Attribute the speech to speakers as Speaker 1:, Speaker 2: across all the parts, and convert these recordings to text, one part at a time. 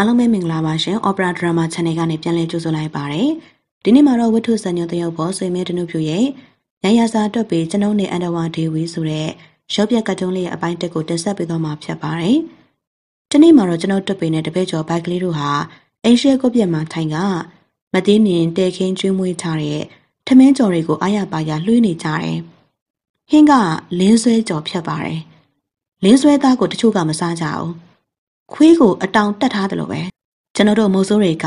Speaker 1: အားလုံးပဲမင်္ဂလာပါရှင် Opera Drama Channel ကနေပြန်လည်ကြိုဆိုလိုက်ပါတယ်ဒီနေ့မှာတော့ဝတ္ထုဇာညွန်တရုပ်ပေါ်ဆွေမဲတနုဖြူရဲ့ရရစာအတွက်ပြီးကျွန်ုပ်နဲ့အန်ဒဝါဒေဝီဆိုတဲ့ရုပ်ပြကတ်တုန်းလေးရဲ့အပိုင်းတစ်ကိုတင်ဆက်ပေးသွားမှာဖြစ်ပါတယ်ဒီနေ့မှာတော့ကျွန်ုပ်တက်ပြီးနဲ့တပည့်ကျော်ဘိုက်ကလေးတို့ဟာအင်ရှဲကုတ်ပြက်မှာထိုင်ကမသေးနှင်တဲခင်းကျွေးမွေးထားတဲ့ထမင်းကျော်တွေကိုအာရပါရလွှေးနေကြတယ်ဟင်းကလင်းဆွဲကြော်ဖြတ်ပါတယ်လင်းဆွဲသားကိုတချို့ကမစားကြဘူးခွေးကိုအတောင်တက်ထားတယ်လို့ပဲကျွန်တော်တို့မိုးစိုးတွေက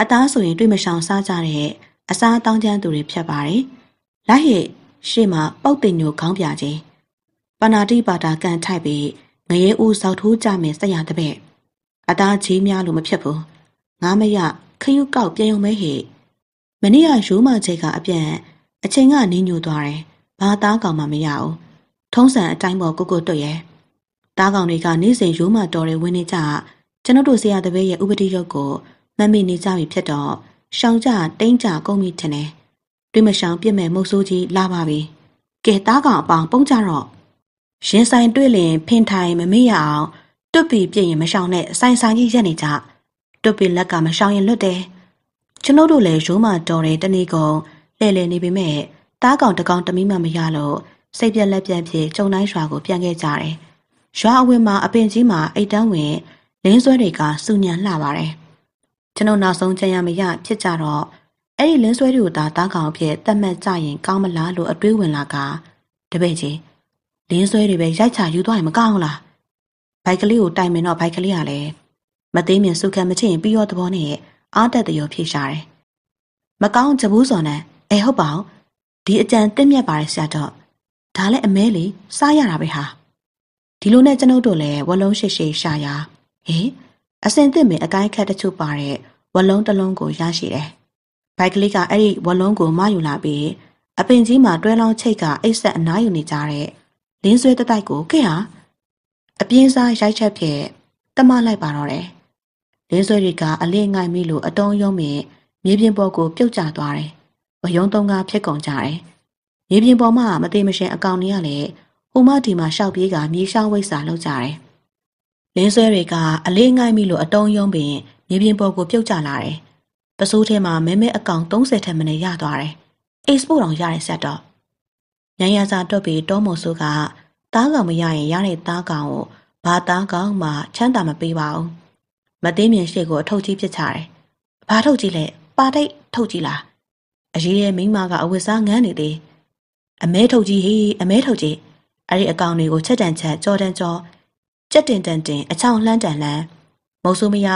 Speaker 1: အသားဆိုရင်တွေ့မရှောင်စားကြတဲ့အစားတောင်းကျမ်းသူတွေဖြစ်ပါတယ်။လိုက်ဟိရှေ့မှာပောက်တင်ညိုခေါင်းပြခြင်းပနာတိပါတာကန်ထိုက်ပြီးငရဲဦးဇောက်ထိုးကြမယ်ဆက်ရတဲ့ပဲ့အသားကြီးများလို့မဖြစ်ဘူး။ငါမရခရုကောက်ပြန်ုံမဲဟိမနေ့ကရိုးမချေကအပြန်အချိန်ကနေညိုသွားတယ်။ဘာသားကောင်မှမရဘူး။ထုံးစံအတိုင်းပေါ်ကိုကိုတွတ်ရဲ့။တားကောင်တွေကနေ့စဉ်ရိုးမတော်တွေဝင်နေကြကျွန်တို့ဆရာတပည့်ရဲ့ဥပဒေရုပ်ကိုမမေ့နေကြပြီဖြစ်တော့ရှောင်ကြတိမ့်ကြကုန်ပြီထင်တယ်တွေ့မရှောင်ပြစ်မဲ့မုတ်ဆိုးကြီးလာပါပြီကဲတားကောင်အပေါင်းပုံးကြတော့ရင်ဆိုင်တွေ့လင်ဖင်ထိုင်မမေ့ရအောင်တွတ်ပီပြည့်ရင်မရှောင်နဲ့ဆိုင်ဆိုင်ကြီးရက်နေကြတွတ်ပီလက်ကမရှောင်ရင်လွတ်တယ်ကျွန်ုပ်တို့လည်းရိုးမတော်တယ်တနေ့ကုန်လဲလဲနေပေမဲ့တားကောင်တကောင်တမိမှမရလို့စိတ်ပြက်လက်ပြက်ဖြစ်ကြုံတိုင်းရွာကိုပြန်ခဲ့ကြတယ်ရွာအဝင်မှာအပင်ကြီးမှာအိတ်တန်းဝင်လင်းဆွဲတွေကစူညံလှပါတယ်။ကျွန်တော်နောက်ဆုံးကြံရမရဖြစ်ကြတော့အဲ့ဒီလင်းဆွဲတွေကိုသာတားကောင်အဖြစ်တတ်မှတ်ကြရင်ကောင်းမလားလို့အတွေးဝင်လာကတပည့်ချင်းလင်းဆွဲတွေပဲရိုက်ချယူသွားရင်မကောင်းလား။ဘိုက်ကလေးကိုတိုင်မင်တော့ဘိုက်ကလေးကလည်းမသိမြင်စုခံမချင် ပြီးရောသဘောနဲ့အားတက်တရောဖြေရှာတယ်။မကောင်းကြဘူးစော်နဲ့အဲဟုတ်ပါအောင်ဒီအကြံတင့်မြတ်ပါတယ်ဆရာတော့ဒါလည်းအမဲလေးစားရတာပဲဟာ။ဒီလိုနဲ့ကျွန်ုပ်တို့လည်းဝလုံးရှိရှိရှာရာဟင်အစင်သစ်မင်အကိုင်းခက်တချို့ပါတဲ့ဝလုံးတစ်လုံးကိုရရှိတယ်။ဘိုက်ကလေးကအဲ့ဒီဝလုံးကိုမယူလာပြီးအပင်ကြီးမှာတွဲလောင်းချိတ်ကအိတ်ဆက်အနားယူနေကြတဲ့လင်းဆွဲတတိုက်ကိုခဲ့ဟာအပြင်းစားရိုက်ချက်ဖြင့်တမလိုက်ပါတော့တယ်။လင်းဆွဲတွေကအလေးငိုင်မိလို့အတုံးယုံးမြင်မြေပြင်ပေါ်ကိုပြုတ်ကျသွားတယ်။ဝယုံသုံးကားဖြစ်ကုန်ကြတယ်။မြေပြင်ပေါ်မှာမသိမရှင်အကောင်တွေကလည်းဟိုမဒီမှာရှောက်ပြေးကမြေရှောင်းဝိဆာလောက်ကြတယ်။လင်းဆွဲတွေက အလေးငိုင်းမိလို့အတုံးယုံပင်မြေပြင်ပေါ်ကိုပြုတ်ကျလာတယ်။ပစိုးထဲမှာမဲမဲအကောင်30ထက်မနည်းရသွားတယ်။ export တောင်ရတဲ့ဆက်တော့ညရစာတွက်ပြီးတောမုံဆိုးကတားကောင်မရရင်ရတဲ့တားကောင်ကိုဘာတားကောင်မှချမ်းသာမပေးပါဘူး။မသိမြင်ရှေ့ကိုအထုတ်ကြီးပြစ်ချတယ်။ဘာထုတ်ကြီးလဲပါတိတ်ထုတ်ကြီးလား။အရေးရဲ့မိမကအဝတ်စားငန်းနေသေး။အမဲထုတ်ကြီးဟေးအမဲထုတ်ကြီးအဲ့ဒီအကောင်တွေကိုချက်တန်ချက်ကြော်တန်ကြော်ကြက်တင်တန်တင်အချောင်းလှမ်းတန်လှမ်းမုတ်ဆိုးမရ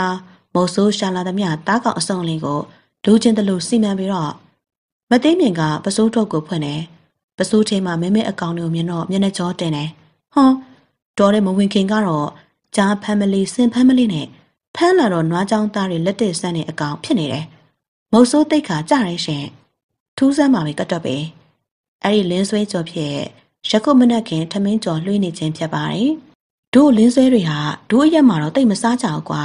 Speaker 1: မုတ်ဆိုးရှာလာသမျှတားကောင်အစုံလင်ကိုလူချင်းတလူစီမံပြီးတော့မသိမြင်ကပစိုးထုတ်ကိုဖွင့်တယ်ပစိုးထဲမှာမဲမဲအကောင်တွေကိုမြင်တော့မျက်နှာကြောတင်တယ်ဟွန်းတော်တဲ့မဝင်ခင်ကတော့ကြားဖမ်းမလေးစင်ဖမ်းမလေးနဲ့ဖမ်းလာတော့နွားချောင်းသားတွေလက်တက်ဆန်းတဲ့အကောင်ဖြစ်နေတယ်မုတ်ဆိုးတိတ်ခါကြရဲရှင်ထူးဆန်းပါပဲကတ်တော့ပဲအဲ့ဒီလင်းဆွဲကြော်ဖြစ်ယခုမနက်ခင်ထမင်းကြော်လွှေးနေခြင်းဖြစ်ပါတယ်။တို့လင်းဆွဲတွေဟာတို့အရက်မှာတော့တိတ်မစားကြဘူးကွာ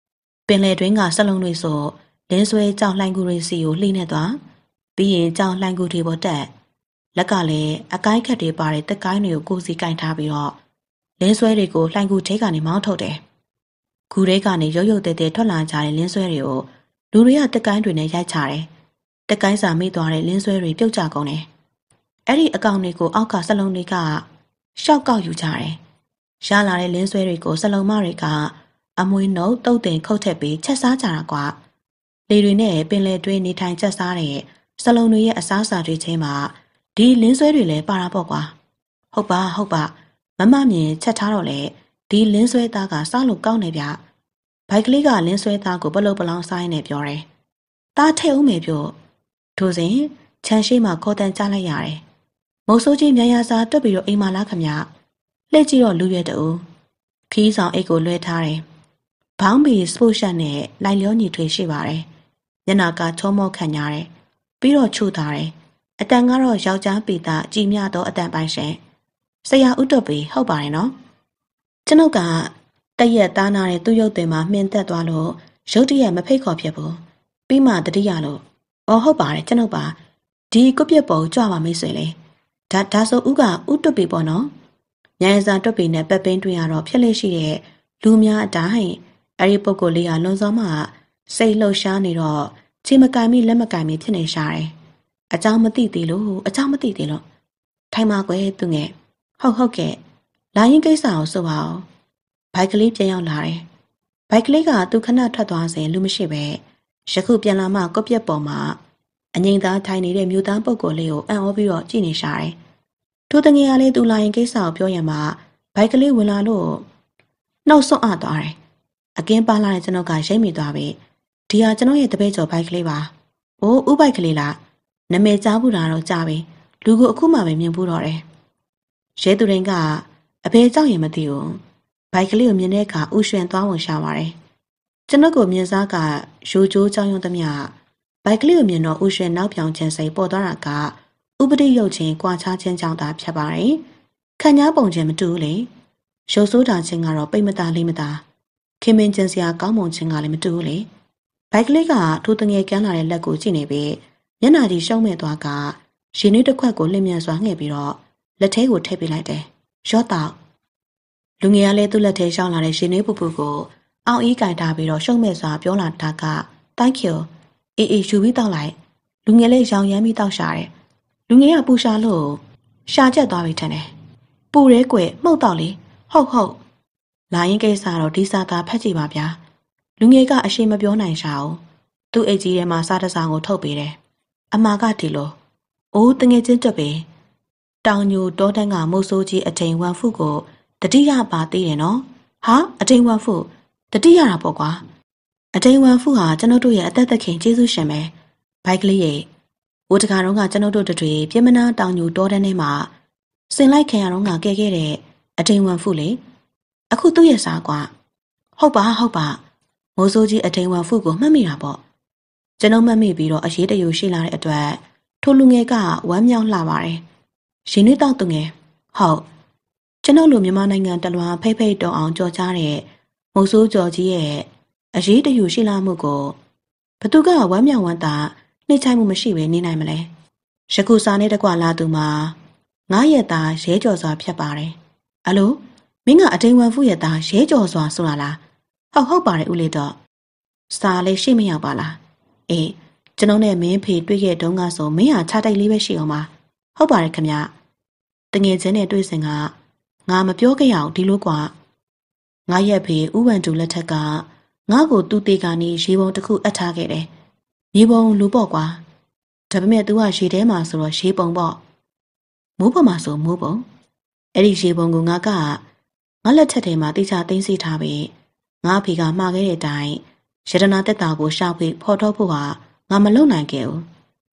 Speaker 1: ။ပင်လယ်တွင်းကဆက်လုံးတွေဆို လင်းဆွဲကြောင်လှိုင်းကူတွေစီကိုလှိနေသွားပြီးရင်ကြောင်လှိုင်းကူတွေပေါ်တက်လက်ကလည်းအကိုင်းခက်တွေပါတဲ့တက်ကိုင်းတွေကိုကိုစီကင်ထားပြီးတော့လင်းဆွဲတွေကိုလှိုင်းကူထဲကနေမောင်းထုတ်တယ်။ဂူထဲကနေရုပ်ရုပ်တဲတဲထွက်လာကြတဲ့လင်းဆွဲတွေကိုလူတွေကတက်ကိုင်းတွေနဲ့ရိုက်ချတယ်။တက်ကိုင်းစာမိသွားတဲ့လင်းဆွဲတွေပြုတ်ကျကုန်တယ်။အဲ့ဒီအကောင်တွေကိုအောက်ကစလုံးတွေကရှောက်ကောက်ယူကြတယ်။ရလာတဲ့လင်းဆွဲတွေကိုစလုံးမတွေကအမွေနှုတ်တုတ်တင်ခုတ်ထက်ပြီးချက်စားကြတာကွာ။လေတွေနဲ့ပင်လယ်တွင်းနေထိုင်ချက်စားတဲ့စလုံးတွေရဲ့အစားအစာတွေချင်းမှာဒီလင်းဆွဲတွေလည်းပါတာပေါ့ကွာ။ဟုတ်ပါဟုတ်ပါ မမမြင်ချက်ထားတော့လေဒီလင်းဆွဲသားကစားလို့ကောင်းနေဗျ။ဘိုက်ကလေးကလင်းဆွဲသားကိုပလုတ်ပလောင်ဆိုင်နေပြောတယ်။တားထိတ်အောင်မေပြောထို့စဉ်ခြံရှိမှခေါ်တန်ကြလိုက်ရတယ်မုံဆိုးကြီးမြန်ရစာတွက်ပြီးတော့အိမ်မာလာခမရလှည့်ကြည့်တော့လူရွက်တူခီးဆောင်အိတ်ကိုလွှဲထားတယ်။ဘောင်းဘီစပိုရှန်နဲ့လိုက်လျောညီထွေရှိပါတယ်။ညနာကချုံမော့ခံရတယ်။ပြီးတော့ချို့ထားတယ်။အတန်ကတော့ယောက်ျားပေတာကြည်မြတော့အတန်ပိုင်ရှင်။ဆရာဥတ္တပေဟုတ်ပါတယ်နော်။ကျွန်ုပ်ကတရက်သားနာတဲ့သူ့ရုပ်သွင်မှာမှင်သက်သွားလို့ရုတ်တရက်မဖိတ်ခေါ်ဖြစ်ဘူး။ပြီးမှတတိယလို့အော်ဟုတ်ပါတယ်ကျွန်ုပ်ပါဒီကုပြက်ပေါ်ကြွပါမိတ်ဆွေလေး။ဒါဒါဆိုဥကဥတွပေပေါ့နော်။မြန်ရစာတွပေနဲ့ပက်ပင်းတွင်ရတော့ဖြစ်လေရှိတဲ့လူများအတိုင်းအဲ့ဒီပုံကိုလေးကလွန်စောမှစိတ်လှုပ်ရှားနေတော့ခြေမကန်မိလက်မကန်မိဖြစ်နေရှာတယ်။အကြောင်းမသိသေးလို့အကြောင်းမသိသေးလို့ထိုင်ပါကွယ်သူငယ်ဟုတ်ဟုတ်ကဲ့လာရင်ကိစ္စအောင်ဆိုပါအောင်ဘိုက်ကလေးပြန်ရောက်လာတယ်။ဘိုက်ကလေးကသူခဏထွက်သွားစဉ်လူမရှိပဲယခုပြန်လာမှကော့ပြက်ပေါ်မှာအငိမ့်သားထိုင်နေတဲ့မြူသားပုဂ္ဂိုလ်လေးကိုအံ့ဩပြီးတော့ကြည့်နေရှာတယ်။ထိုတငယ်ကလေးသူလာရင်ကိစ္စကိုပြောရမှာဘိုက်ကလေးဝင်လာလို့နှုတ်ဆွတ်အပ်သွားတယ်။အကင်းပါလာတဲ့ကျွန်တော်ကရိတ်မိသွားပြီ။ဒီဟာကျွန်တော်ရဲ့တပည့်ကျော်ဘိုက်ကလေးပါ။အိုးဥဘိုက်ကလေးလား။နမေကြားဘူးတာတော့ကြားပြီ။လူကိုအခုမှပဲမြင်ဘူးတော့တယ်။ရဲသူရင်ကအဖေကြောင့်ရင်မသိဘူး။ဘိုက်ကလေးကိုမြင်တဲ့အခါဥရွှင်သွားဝင်ရှာပါတယ်။ကျွန်တော်ကိုမြင်စားကရိုးချိုးကြောင်ရုံသမျှဘိုက်ကလေးကိုမြင်တော့ဦးရွှေနောက်ပြောင်ချန်စိန်ပေါ်သွားတာကဥပဒေရုပ်ချင်းကွာခြားခြင်းကြောင့်သာဖြစ်ပါတယ်။ခံညာပုံချင်းမတူဘူးလေ။ရုပ်ဆိုးတာချင်းကတော့ပိတ်မသားလေးမသား။ခင်မင်ကျင်စရာကောင်းမွန်ခြင်းကလည်းမတူဘူးလေ။ဘိုက်ကလေးကထိုးတငယ်ကန်းလာတဲ့လက်ကိုကြည့်နေပြီးမျက်နှာကြီးရှုံးမဲ့သွားကရင်နှီးတစ်ခွက်ကိုလင်းမြန်စွာငှဲ့ပြီးတော့လက်ထဲကိုထည့်ပေးလိုက်တယ်။ရော့တော့လူငယ်ကလည်းသူ့လက်ထဲရှောင်းလာတဲ့ရှင်နှီးပူပူကိုအောင်အေးကင်ထားပြီးတော့ရှုံးမဲ့စွာပြောလာတာက Thank you အေးအေးယူပြီးတောက်လိုက် လူငယ်လေးရောင်ရမ်းပြီးတောက်ရှာတယ်လူငယ်ကပူရှာလို့ရှာချက်သွားပြီထင်တယ်ပူရဲကွယ်မှုတ်တော့လေဟုတ်ဟုတ်လာရင်ကိစ္စတော့ဒီစာသာဖတ်ကြည့်ပါဗျာလူငယ်ကအရှိမပြောနိုင်ရှာဘူးသူ့အိတ်ကြီးထဲမှာစားတစားကိုထုတ်ပေးတယ်အမာကဒီလိုအိုးတငယ်ချင်းတက်ပင်တောင်ညိုတောတန်းကမုတ်ဆိုးကြီးအထိန်ဝမ်ဖုကို တတိယပါသေးတယ်နော် ဟာအထိန်ဝမ်ဖုတတိယတာပေါ့ကွာအတိမ်ဝမ်ဖူဟာကျွန်ုပ်တို့ရဲ့အသက်သခင်ကျေးဇူးရှင်ပဲ။ဘိုက်ကလေးရဲ့ဝတ္တကာတော့ကကျွန်ုပ်တို့တို့တွေ ပြင်းမနာတောင်ညူတော်တဲ့နေ့မှာဆင်လိုက်ခင်ရတော့ကကဲခဲ့တဲ့အတိမ်ဝမ်ဖူလေ။အခုသူ့ရဲ့စားကွာ။ဟုတ်ပါဟုတ်ပါ။မိုးစိုးကြီးအတိမ်ဝမ်ဖူကိုမှတ်မိတာပေါ့။ကျွန်ုပ်မှတ်မိပြီးတော့အရေးတရူရှိလာတဲ့အတွက်ထိုလူငယ်ကဝမ်းမြောက်လှပါတယ်။ရင်နှီးတောက်သူငယ်ဟုတ်ကျွန်ုပ်လိုမြန်မာနိုင်ငံတလွန်ဖိတ်ဖိတ်တောင်းအောင်ကြော်ကြားတဲ့မိုးစိုးကျော်ကြီးရဲ့အရေးတယူရှိလာမှုကိုဘသူကဝမ်းမြောက်ဝမ်းသာနှိမ့်ချမှုမရှိဘဲနေနိုင်မလဲယခုစာနဲ့တကွလာသူမှာငါရဲ့သားရဲကြော်စွာဖြစ်ပါတယ်အလိုမင်းကအတိမ်ဝမ်ဖူရဲ့သားရဲကြော်စွာဆိုတာလားဟုတ်ဟုတ်ပါတယ်ဦးလေးတော့စာလေးရှိမရောက်ပါလားအေးကျွန်တော်နဲ့မင်းဖေတွေ့ခဲ့တုန်းကဆိုမင်းဟာခြားတိုက်လေးပဲရှိအောင်ပါဟုတ်ပါတယ်ခင်ဗျတငယ်ချင်းနဲ့တွေ့စဉ်ကငါမပြောခဲ့ရအောင်ဒီလိုကွာငါရဲ့ဖေဥဝန်တူလက်ထက်ကငါ့ကိုသူ့တေကနေရေပုံတစ်ခုအပ်ထားခဲ့တယ်။ရေပုံလူပေါ့ကွာ။ဒါပေမဲ့ तू ကရေထဲမှာဆိုတော့ရေပုံပေါ့။မိုးပေါ်မှာဆိုမိုးပုံ။အဲ့ဒီရေပုံကိုငါကငါလက်ထက်ထဲမှာတိကျသိမ်းဆီးထားပြီးငါအဖေကမှားခဲ့တဲ့အတိုင်းယတနာတက်တာကိုရှာဖွေဖော်ထုတ်ဖို့ဟာငါမလုပ်နိုင်ခဲ့ဘူး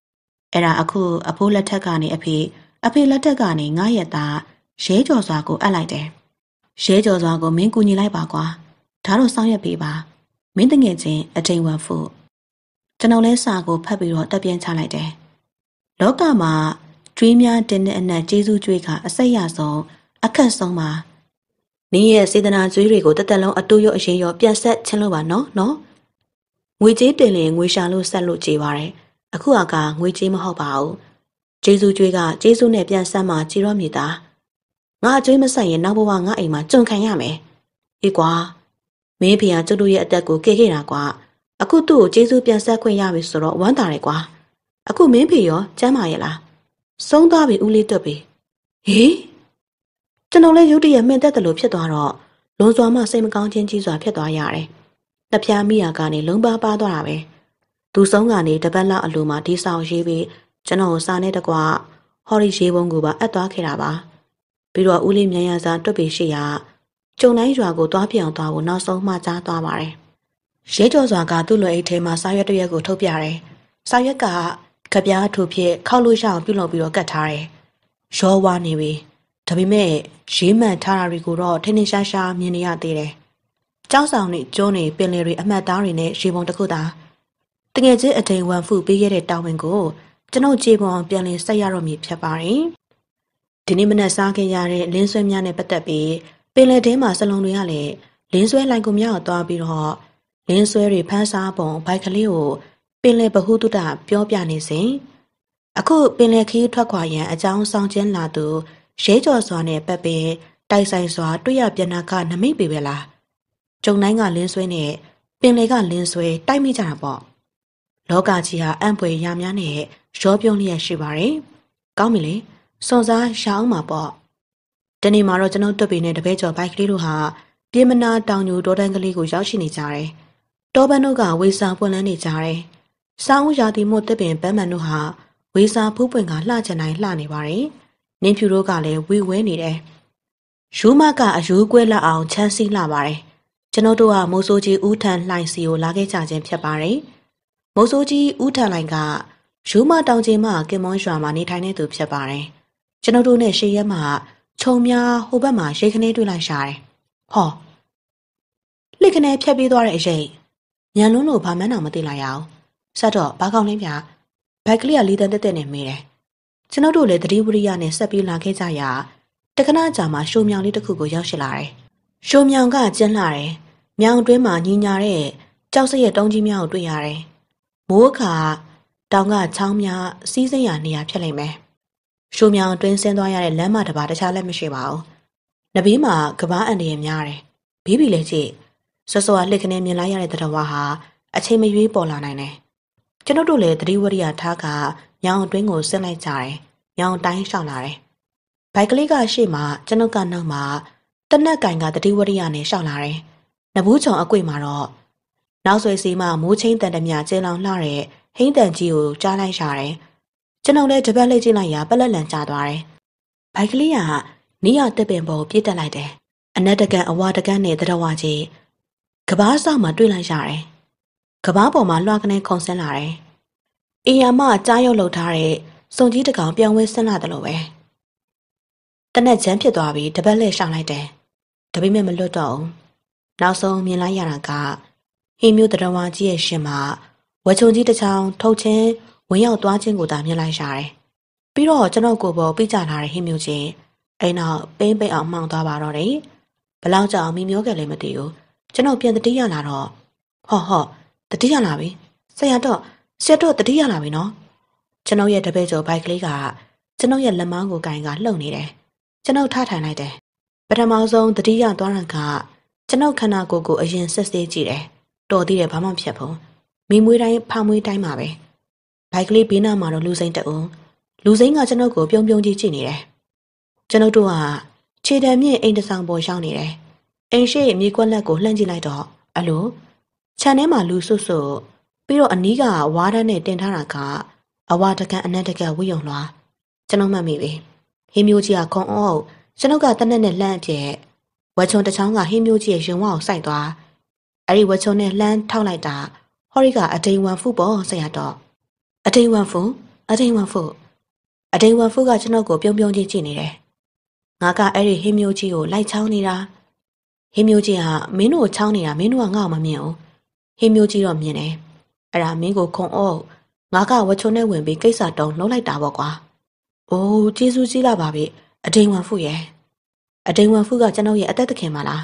Speaker 1: ။အဲ့ဒါအခုအဖိုးလက်ထက်ကနေအဖေအဖေလက်ထက်ကနေငါရက်သားရဲကျော်စွာကိုအပ်လိုက်တယ်။ရဲကျော်စွာကိုမင်းကူညီလိုက်ပါကွာ။ဒါတော့ဆောင်ရွက်ပေးပါ။မင်းတငယ်ချင်းအချိန်ဝဖို့ကျွန်တော်လဲစာကိုဖတ်ပြီးတော့တက်ပြန်ချလိုက်တယ်။လောကမှာကျွေးများတင်တဲ့အနက်ကျေးဇူးကျွေးကအဆက်ရဆုံးအခက်ဆုံးပါ။နင်းရဲ့စေတနာကျွေးတွေကိုတသက်လုံးအတူရောအရင်ရောပြန်ဆက်ချင်းလို့ပါနော်နော်။ငွေကြေးတင်ရင်ငွေရှာလို့ဆက်လို့ကြေးပါရယ်။အခုအကငွေကြေးမဟုတ်ပါဘူး။ကျေးဇူးကျွေးကကျေးဇူးနဲ့ပြန်ဆက်မှကြေးရောမြေသား။ငါအကျွေးမဆက်ရင်နောက်ဘဝငါအိမ်မှာကြုံခံရမယ်။ဒီကွာ။မင်းဖေဟာကျုပ်တို့ရဲ့အသက်ကိုကယ်ခဲ့တာကွာအခုသူ့ကိုကျေးဇူးပြန်ဆက်ခွင့်ရပြီဆိုတော့ဝမ်းသာတယ်ကွာအခုမင်းဖေရောကျမ်းပါရဲ့လားဆုံးသွားပြီဦးလေးတွက်ပြီဟေးကျွန်တော်လည်းရုတ်တရက်မှန်သက်တယ်လို့ဖြစ်သွားတော့လွန်စွာမှစိတ်မကောင်းခြင်းကြီးစွာဖြစ်သွားရတယ်။တပြားမိရာကနေလုံပါပါသွားတာပဲ။သူဆုံးကနေတပတ်လောက်အလိုမှာဒီဆောင်ရေးပြီးကျွန်တော်ကိုစာနဲ့တကွဟော်ရီရေးပုံကိုပါအပ်သွားခဲ့တာပါ။ပြီးတော့ဦးလေးမြန်ရစာတွက်ပြီးရှိရာကျုံတိုင်းရွာကိုသွားပြောင်းသွားဖို့နောက်ဆုံးမှကြားသွားပါတယ်။ရဲကျော်စွာကသူ့လူအိတ်ထဲမှာစာရွက်တစ်ရွက်ကို ထုတ်ပြတယ်။စာရွက်ကကပြားအထူဖြင့်ခောက်လို့ရအောင်ပြုလုပ်ပြီးတော့ကတ်ထားတယ်။ရောဝါနေပြီ။ဒါပေမဲ့ရေးမှန်ထားတာတွေကိုတော့ထင်းထင်းရှားရှားမြင်နေရသေးတယ်။ကြောက်ဆောင်တွေကျုံးတွေပင်လယ်တွေအမှတ်သားတွေနဲ့ရေပုံတစ်ခုသာတငယ်ချင်းအထိန်ဝမ်ဖူပေးခဲ့တဲ့တာဝန်ကိုကျွန်ုပ်ခြေပုံပြန်လည်ဆက်ရတော့မည်ဖြစ်ပါတယ်။ဒီနေ့မနက်စားခင်ရတဲ့လင်းဆွဲများနဲ့ပတ်သက်ပြီးပင်လယ်ထဲမှာစလုံတွေကလည်းလင်းဆွဲလိုင်ကိုမြောက်သွားပြီးတော့လင်းဆွဲတွေဖန်းစားပုံဘိုက်ကလေးကိုပင်လယ်ဗဟုသုတပြောပြနေစဉ်အခုပင်လယ်ခီးထွက်ခွာရန်အကြောင်းဆောင်ကျင်းလာသူရဲကျော်စွာနဲ့ပတ်ပင်တိုက်ဆိုင်စွာတွေ့ရပြန်နာကနမိတ်ပေပဲလားဂျုံတိုင်းကလင်းဆွဲနဲ့ပင်လယ်ကလင်းဆွဲတိုက်မိကြတာပေါ့လောကကြီးဟာအံ့ဖွယ်ရာများနဲ့ရောပြုံးလျက်ရှိပါတယ်ကောင်းပြီလေစွန်စားရှောင်းမှာပေါ့တနေ့မှာတော့ကျွန်ုပ်တွက်ပေနဲ့တပည့်ကျော်ဘိုက်ကလေးတို့ဟာပြင်းမနာတောင်ညိုဒေါ်တန်းကလေးကိုရောက်ရှိနေကြတယ်။တောပန်းတို့ကဝေစာပွင့်လန်းနေကြတယ်။ဆောင်းဦးရာသီမို့တစ်ပင်ပန်းမန်တို့ဟာဝေစာဖူးပွင့်ကလှချင်တိုင်းလှနေပါတယ်။နင်းဖြူတို့ကလည်းဝေဝဲနေတယ်။ရိုးမကအယူကွဲလက်အောင် ချမ်းစီးလှပါတယ်။ကျွန်ုပ်တို့ကမိုးဆိုးကြီးဦးထန်လှိုင်စီကိုလာခဲ့ကြခြင်းဖြစ်ပါတယ်။မိုးဆိုးကြီးဦးထန်လှိုင်ကရိုးမတောင်ကျင်းမှကင်မွန်ရွာမှာနေထိုင်နေသူဖြစ်ပါတယ်။ကျွန်ုပ်တို့နဲ့ရှေ့ရက်မှာခြုံများဟိုဘက်မှာရိတ်ခနဲတွေ့လိုက်ရှာတယ်။ဟောလက်ခနဲဖြတ်ပေးသွားတဲ့အရိတ်ညံလုံးလို့ဘာမှန်းတော့မသိလိုက်ရအောင်။ဆက်တော့ဘာကောင်းလဲဗျာ။ဘက်ကလေးကလေးတန်းတက်တက်နဲ့မေးတယ်။ကျွန်တော်တို့လည်းတတိဝရိယနဲ့ဆက်ပြီးလာခဲ့ကြရာတခဏကြာမှရှုံမြောင်လေးတစ်ခုကိုရောက်ရှိလာတယ်။ရှုံမြောင်ကကျဉ်လာတယ်။မြောင်တွင်းမှာညင်ညာတဲ့ကြောက်စရဲ့တုံးကြီးများကိုတွေ့ရတယ်။မိုးခါတောင်ကချောင်းများစီးစိမ်ရနေရာဖြစ်လိမ့်မယ်။ရှုံမြောင်တွင်းဆင်းသွားရတဲ့လမ်းမတစ်ပါးတခြားလည်းမရှိပါဘူး။နဘေးမှာကဘာအန်တရများတယ်။ဘေးဘီလည်းကြည့်စောစောကလှစ်ခနဲ့မြင်လိုက်ရတဲ့တရဝါဟာအချိန်မရွေးပေါ်လာနိုင်တယ်။ကျွန်တို့တို့လည်းသတိဝရိယထားကညောင်အတွင်းကိုဆင်းလိုက်ကြတယ်။ညောင်တိုင်းရှောင်လာတယ်။ဘိုက်ကလေးကရှေ့မှာကျွန်ုပ်ကနောက်မှာတနက်ကင်ကသတိဝရိယနဲ့ရှောင်လာတယ်။နဘူးချုံအကွေ့မှာတော့နောက်ဆွေစီမမိုးချင်းတန်တမြကျင်းလောင်လှတဲ့ဟိန်းတန်ကြီးကိုကြားလိုက်ရတယ်။ကျွန်တော်လည်းတပတ်လှည့်ကြည့်လိုက်ရာပလက်လန်ကျသွားတယ်။ဘိုက်ကလေးကနေရတက်ပင်ပေါ်ပြေးတက်လိုက်တယ်။အနက်တကန်အဝါတကန်နဲ့တရဝကြီးကဘာဆောင်မှာတွေ့လိုက်ရတယ်။ကဘာပေါ်မှာလွှာကနေခုန်ဆင်းလာတယ်။အီယာမအကြားရောက်လှုပ်ထားတဲ့စုံကြီးတကောင်ပြောင်းဝဲဆင်းလာတယ်လို့ပဲ။တနက်ချမ်းဖြစ်သွားပြီးတပတ်လှည့်ရှောင်လိုက်တယ်။ဒါပေမဲ့မလွတ်တော့ဘူး။နောက်ဆုံးမြင်လိုက်ရတာကဟင်းမျိုးတရဝကြီးရဲ့ရှင်မှာဝချုံကြီးတစ်ချောင်းထုတ်ချင်းဝင်ရောက်သွားခြင်းကိုသာမြင်လိုက်ရတယ်။ပြီးတော့ကျွန်တော်ကိုယ်ပေါ်ပြကြလာတဲ့ဟင်းမျိုးချင်းအိမ်နောက်ပိမ့်ပိတ်အောင်မှောင်သွားပါတော့တယ်။ဘလောက်ကြောင်မိမျိုးကလည်းမသိဘူး။ကျွန်တော်ပြန်တတိယလာတော့ဟော့ဟော့တတိယလာပြီ။ဆရာတော့ဆရာတော့တတိယလာပြီနော်။ကျွန်တော်ရဲ့တပည့်ကျော်ဘိုက်ကလေးကကျွန်တော်ရဲ့လက်မောင်းကိုကင်ကလှုပ်နေတယ်။ကျွန်တော်ထထိုင်လိုက်တယ်။ပထမဆုံးတတိယသွားရန်ကကျွန်တော်ခန္ဓာကိုယ်ကိုအရင်စစ်ဆေးကြည့်တယ်။တော်သေးတယ်ဘာမှမဖြစ်ဘူး။မိမွေးတိုင်းဖာမွေးတိုင်းမှာပဲ။ဘိုက်ကလေးဘေးနားမှာတော့လူစိမ့်တအုံလူစိမ့်ကကျွန်ုပ်ကိုပြုံးပြုံးကြီးကြည့်နေတယ်ကျွန်ုပ်တို့ဟာခြေတံမြင့်အိမ်တဆောင်ပေါ်ရောက်နေတယ်အိမ်ရှိမြေကွက်လက်ကိုလှမ်းကြည့်လိုက်တော့အလိုခြံထဲမှာလူဆွဆွပြီးတော့အနီးကဝါးတန်းနဲ့တင်ထားတာကအဝါတကန်အနက်တကန်ဝိယုံလွားကျွန်တော်မှတ်မိပြီဟင်းမျိုးကြီးကခွန်အောင်ကျွန်ုပ်ကတနက်နဲ့လှမ်းအပြည့်ဝက်ချုံတစ်ချောင်းကဟင်းမျိုးကြီးရဲ့ရုံဝအောင်စိုက်သွားအဲ့ဒီဝက်ချုံနဲ့လှမ်းထောက်လိုက်တာဟော်ရီကအတိမ်ဝမ်ဖူပေါ်ဆရာတော်အထိန်ဝမ်ဖို့အထိန်ဝမ်ဖို့အထိန်ဝမ်ဖို့ကကျွန်တော်ကိုပြုံးပြုံးချင်းကြည့်နေတယ်။ငါကအဲ့ဒီဟင်းမျိုးကြီးကိုလိုက်ချောင်းနေတာဟင်းမျိုးကြီးဟာမင်းတို့ကိုချောင်းနေတာမင်းတို့ကငါ့ကိုမမြင်ဘူး။ဟင်းမျိုးကြီးတော့မြင်တယ်။အဲ့ဒါမင်းကိုခုံအောင်ငါကဝချုံနဲ့ဝင်ပြီးကိစ္စတုံးလုံးလိုက်တာပေါ့ကွာ။အိုးကျေးဇူးကြီးလာပါပြီအထိန်ဝမ်ဖို့ရဲ့အတိန်ဝန်ဖူးကကျွန်ုပ်ရဲ့အသက်သခင်ပါလား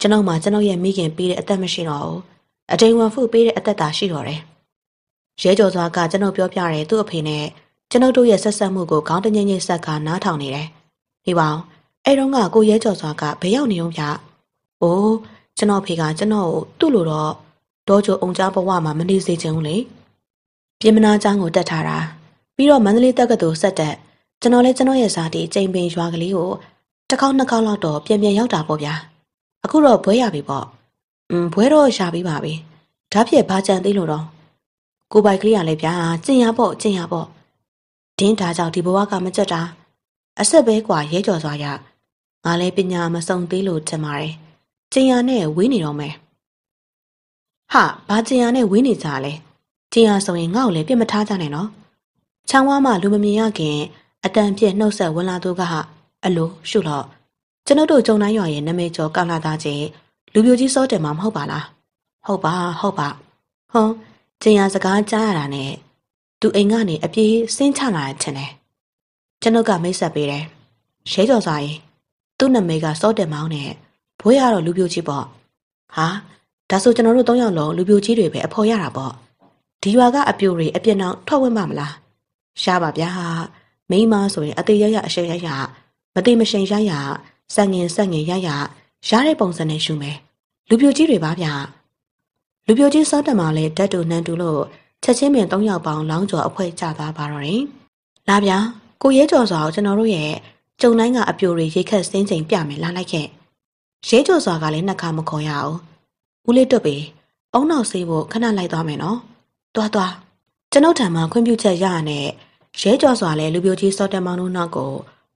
Speaker 1: ကျွန်ုပ်မှာကျွန်ုပ်ရဲ့မိခင်ပေးတဲ့အသက်မရှိတော့ဘူးအတိန်ဝန်ဖူးပေးတဲ့အသက်သာရှိတော့တယ်ရဲကျော်စွာကကျွန်ုပ်ပြောပြတယ်သူ့အဖေနဲ့ကျွန်ုပ်တို့ရဲ့ဆက်ဆက်မှုကိုခေါင်းတငိမ့်ငိမ့်ဆက်ကနားထောင်နေတယ်။ဒီပေါင်းအဲ့တော့ကကိုရဲကျော်စွာကဘယ်ရောက်နေုံပြ။အိုးကျွန်တော်ဖေကကျွန်တော်ကိုသူ့လိုတော့ဒေါ်ချိုအောင်ကြားဘဝမှာမနေစေချင်ဘူးလေ။ပြင်မနာချောင်းကိုတက်ထားတာပြီးတော့မန္တလေးတက္ကသိုလ်ဆက်တက်ကျွန်တော်လည်းကျွန်တော်ရဲ့ဇာတိကျိန်ပင်ရွာကလေးကိုတစ်ခေါက်နှစ်ခေါက်လောက်တော့ပြန်ပြန်ရောက်တာပေါ့ဗျာ။အခုတော့ဘွဲရပြီပေါ့။อืมဘွဲတော့ရပြီပါပဲ။ဒါဖြစ်ဘာကြံသေးလို့တော့ကိုပိုက်ကလေးကလည်းဗျာကျင်ရပေါ့ကျင်ရပေါ့ဒင်းဒါကြောင့်ဒီဘဝကမကြက်တာအဆက်ပဲกว่าရဲကြော်စွာရငါလည်းပညာမစုံသေးလို့ထင်ပါတယ်ကျင်ရနဲ့ဝေးနေတော့မယ်ဟာဘာကျင်ရနဲ့ဝေးနေကြလဲကျင်ရဆိုရင်ငါ့ကိုလည်းပြစ်မထားကြနဲ့နော်ချောင်းဝါမှလူမမြင်ရခင် အတန်ပြည့်နှုတ်ဆက်ဝင်လာသူကအလိုရှုတော့ကျွန်ုပ်တို့ဂျုံတိုင်းရွာရဲ့နာမည်ကျော်ကလာသားချင်းလူမျိုးကြီးစောတယ်မှာမဟုတ်ပါလားဟုတ်ပါဟုတ်ပါဟွန်းကျင်ရစကားကြားရတာနဲ့သူအိမ်ကနေအပြေးဆင်းချလာတယ်ထင်တယ်။ကျွန်ုပ်ကမိတ်ဆက်ပေးတယ်။ရဲကျော်စာရင် သူ့နာမည်ကစောတယ်မောင်းနဲ့ဘွေးရတော့လူပြိုကြီးပေါ့။ဟာဒါဆိုကျွန်တော်တို့၃ယောက်လုံးလူပြိုကြီးတွေပဲအဖော်ရတာပေါ့။ဒီရွာကအပြိုတွေအပြက်နောက်ထွက်ဝင်ပါမလား။ရှားပါဗျာ။မိမဆိုရင်အသေးရရအရှိန်ရရမတိမရှိန်ရရစံငင်စံငင်ရရရတဲ့ပုံစံနဲ့ရှုမယ်။လူပြိုကြီးတွေပါဗျာ။လူပြိုကြီးစောတက်မှာလည်းဓာတ်တူနှံတူလို့ချက်ချင်းပင်၃ယောက်ပေါင်းလောင်းကျော်အဖွဲကျသွားပါတော့တယ်။လာဗျာကိုရဲကျော်စွာကိုကျွန်တော်တို့ရဲ့ကျုံတိုင်းကအပြိုတွေရိတ်ခတ်စင်းချိန်ပြမယ်လာလိုက်ခဲ့။ရဲကျော်စွာကလည်းနှက်ခါမခေါ်ရအောင်။ဦးလေးတွတ်ပေအုံနောက်ဆေးဖို့ခဏလိုက်သွားမယ်နော်။တွားတွားကျွန်ုပ်ထံမှာခွင့်ပြုချက်ရရနဲ့ရဲကျော်စွာလည်းလူပြိုကြီးစောတက်မောင်တို့နောက်ကို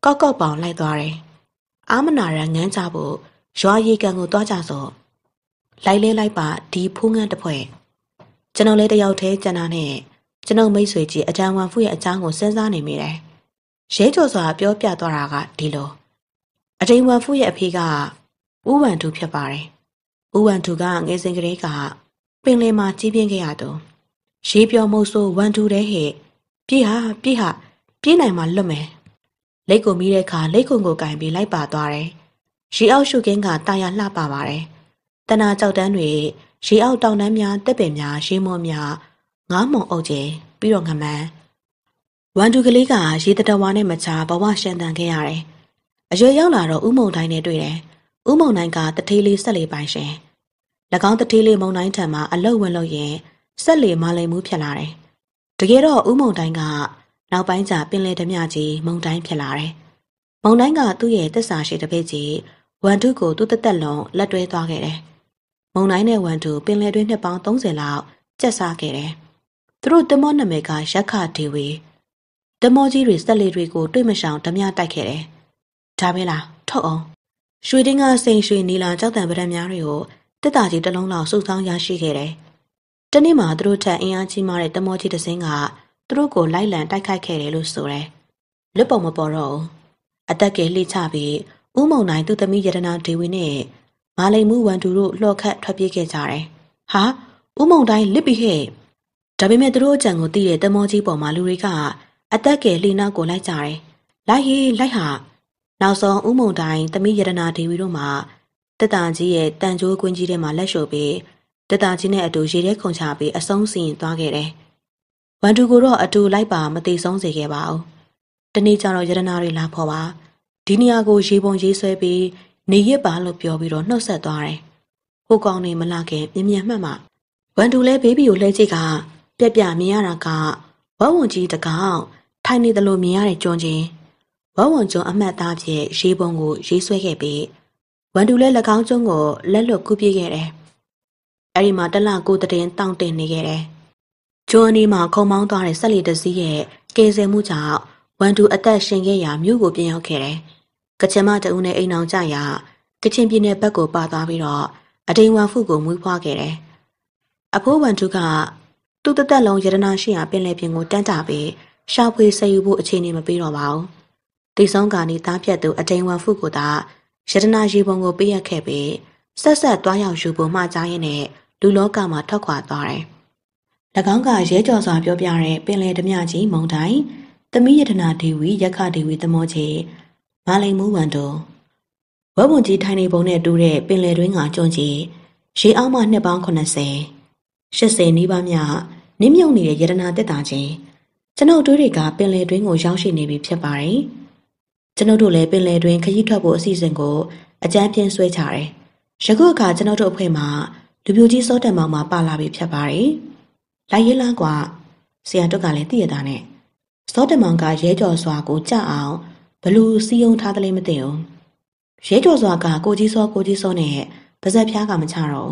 Speaker 1: ကောက်ကောက်ပေါင်လိုက်သွားတယ်။အာမနာရန်ငန်းချဖို့ရွာရေကန်ကိုတွားကြဆို။လိုက်လဲလိုက်ပါဒီဖူးငန်းတစ်ဖွဲ့ကျွန်တော်လည်းတယောက်တည်းကျန်တာနဲ့ကျွန်တော်မိတ်ဆွေကြီးအကြံဝမ်ဖူးရဲ့အကြောင်းကိုစဉ်းစားနေမိတယ်ရဲကျော်စွာပြောပြသွားတာကဒီလိုအကြံဝမ်ဖူးရဲ့အဖေကဥဝမ်သူဖြစ်ပါတယ်ဥဝမ်သူကငယ်စဉ်ကတည်းကပင်လယ်မှာကြီးပြင်းခဲ့ရသူရေးပြောမှုဆိုဝမ်သူတဲ့ဟဲ့ပြည့်ဟာပြည့်ဟာပြည့်နိုင်မှာလွတ်မယ်လက်ကိုမီးတဲ့အခါလက်ကုံကိုကင်ပြီးလိုက်ပါသွားတယ်ရေအောက်ရှုကင်းကတာယာလှပပါတယ်။တနာကြောက်တန်းတွေရေအောက်တောင်တန်းများတက်ပင်များရေမော့များငားမုံအုပ်ကျဲပြီးတော့ငမန်းဝန်တူကလေးကရေတတဝါနဲ့မချဘဝရှန်တန်ခဲ့ရတယ်။အရွယ်ရောက်လာတော့ဥမုံတိုင်းနဲ့တွေ့တယ်။ဥမုံတိုင်းကတထေးလေးဆက်လေပိုင်ရှင်။၎င်းတထေးလေးမုံတိုင်းထံမှာအလုတ်ဝင်လို့ရင်ဆက်လေမလိမ်မှုဖြစ်လာတယ်။တကယ်တော့ဥမုံတိုင်းကနောက်ပိုင်းကျပင်လယ်ဓမြကြီးမုံတိုင်းဖြစ်လာတယ်။မုံတိုင်းကသူ့ရဲ့တစ္ဆာရှိတပည့်ကြီးဝန်တူကိုသူ့တသက်လုံးလက်တွဲသွားခဲ့တယ်။မုံတိုင်းနဲ့ဝန်တူပင်လယ်တွင်းနှစ်ပေါင်း30လောက်ကျက်စားခဲ့တယ်။သူတို့တမောနာမည်ကရက်ခဒေဝေတမောကြီးတွေစက်လေတွေကို တွေ့မရှောင်ဓမြတိုက်ခဲ့တယ်။ဒါပဲလားထုတ်အောင်ရွှေတင်းကစိန်ရွှေနီလာကြောက်တံပဒံများတွေကိုတက်တာကြီးတလုံးလောက်စုဆောင်းရရှိခဲ့တယ်။တနေ့မှာသူတို့ထက်အင်အားကြီးမားတဲ့တမောကြီးတစ်စင်းကသူတို့ကိုလိုက်လံတိုက်ခိုက်ခဲ့တယ်လို့ဆိုတယ်။လွတ်ပုံမပေါ်တော့ဘူး။အသက်ကလေးချပြီးဥမုံနိုင်သူသမီးယတနာဒေဝီနဲ့မာလိမ်မှုဝန်သူတို့လှော်ခတ်ထွက်ပြေးခဲ့ကြတယ်။ဟာဥမုံတိုင်းလစ်ပြီဟဲ့။ဒါပေမဲ့သူတို့အကြံကိုသိတဲ့တမောကြီးပေါ်မှာလူတွေကအသက်ကယ်လှိနောက်ကိုလိုက်ကြတယ်။လိုက်ဟေးလိုက်ဟာနောက်ဆုံးဥမုံတိုင်းသမီးယရနာဒေဝီတို့မှတက်တာကြီးရဲ့တန်ကြိုးကွင်းကြီးထဲမှာလက်လျှော်ပြီးတက်တာကြီးနဲ့အတူရေထဲခုန်ချပြီးအဆုံးစီရင်သွားခဲ့တယ်။ဝန်သူကိုတော့အတူလိုက်ပါမသိဆုံးစေခဲ့ပါဘူး။တနေ့ကျတော့ယရနာတွေလာဖို့ပါဒီနေရာကိုရေပုံရေးဆွဲပြီးနေရစ်ပါလို့ပြောပြီးတော့နှုတ်ဆက်သွားတယ်။ဟိုကောင်နေမလာခင်မြ мян မှတ်မှဝန်တူလဲဘေးဘီကိုလှဲကြည့်ကပြက်ပြမြင်ရတာကဝဝွန်ကြီးတကောင်ထိုင်နေတယ်လို့မြင်ရတဲ့ကြုံချင်းဝဝွန်ကျုံအမှတ်သားဖြစ်ရေးပုံကိုရေးဆွဲခဲ့ပြီးဝန်တူလဲ၎င်းကျုံကိုလက်လွတ်ကူးပြေးခဲ့တယ်။အဲဒီမှာတလကိုတည်င်းတောင့်တင်နေခဲ့တယ်။ဂျွန်နီမှာခုံမောင်းသွားတဲ့ဆက်လီတစည်းရဲ့ကယ်ဆယ်မှုကြောင့်ဝန်တူအသက်ရှင်ခဲ့ရာမြို့ကိုပြန်ရောက်ခဲ့တယ်။ကချင်မတအူးနဲ့အိမ်အောင်ကြရကချင်ပြည်နယ်ဘက်ကိုပါသွားပြီးတော့အဒိန်ဝမ်ဖုကိုမွေးဖွားခဲ့တယ်။အဖိုးဝန်ထုကသူ့တသက်လုံးယတနာရှိရာပင်လယ်ပြင်ကိုတန်းတာပြီးရှာဖွေဆယ်ယူဖို့အခြေအနေမပေးတော့ပါဘူး။တိဆုံးကနေတားဖြတ်သူအဒိန်ဝမ်ဖုကိုသာယတနာရေပုံကိုပေးရခဲ့ပြီးဆက်ဆက်သွားရောက်ယူဖို့မှကြားရင်းနဲ့လူလောကမှာထွက်ခွာသွားတယ်။၎င်းကရဲကြော်စွာပြောပြတဲ့ပင်လယ်ဓမြကြီးမုံတိုင်းသမီးယတနာဒေဝီယက္ခဒေဝီသမောချေမာလိန်မူးဝန်တော်ဝက်ဝန်ကြီးထိုင်နေပုံနဲ့တူတဲ့ပင်လယ်တွင်းကကြုံကြီးရေအောက်မှနှစ်ပေါင်း80 80နီးပါးမြနင်းမြုပ်နေတဲ့ယတနာတက်တာချင်းကျွန်ုပ်တို့တွေကပင်လယ်တွင်းကိုရောက်ရှိနေပြီဖြစ်ပါတယ်ကျွန်ုပ်တို့လည်းပင်လယ်တွင်ခရီးထွက်ဖို့အစီအစဉ်ကို အကြမ်းဖျင်းဆွဲကြတယ်။ယခုအခါကျွန်ုပ်တို့အဖွဲ့မှာလူပြိုကြီးစောတံမောင်မှာပါလာပြီဖြစ်ပါတယ်။လိုက်ရလားကွာဆရာတို့ကလည်းသိရတာနဲ့စောတံမောင်ကရဲကြော်စွာကိုကြအောင်ဘလို့စီယုံထားတယ်မသိဘူးရဲကျော်စွာကကိုကြီးစောကိုကြီးစောနဲ့ပါဇက်ဖျားကမချတော့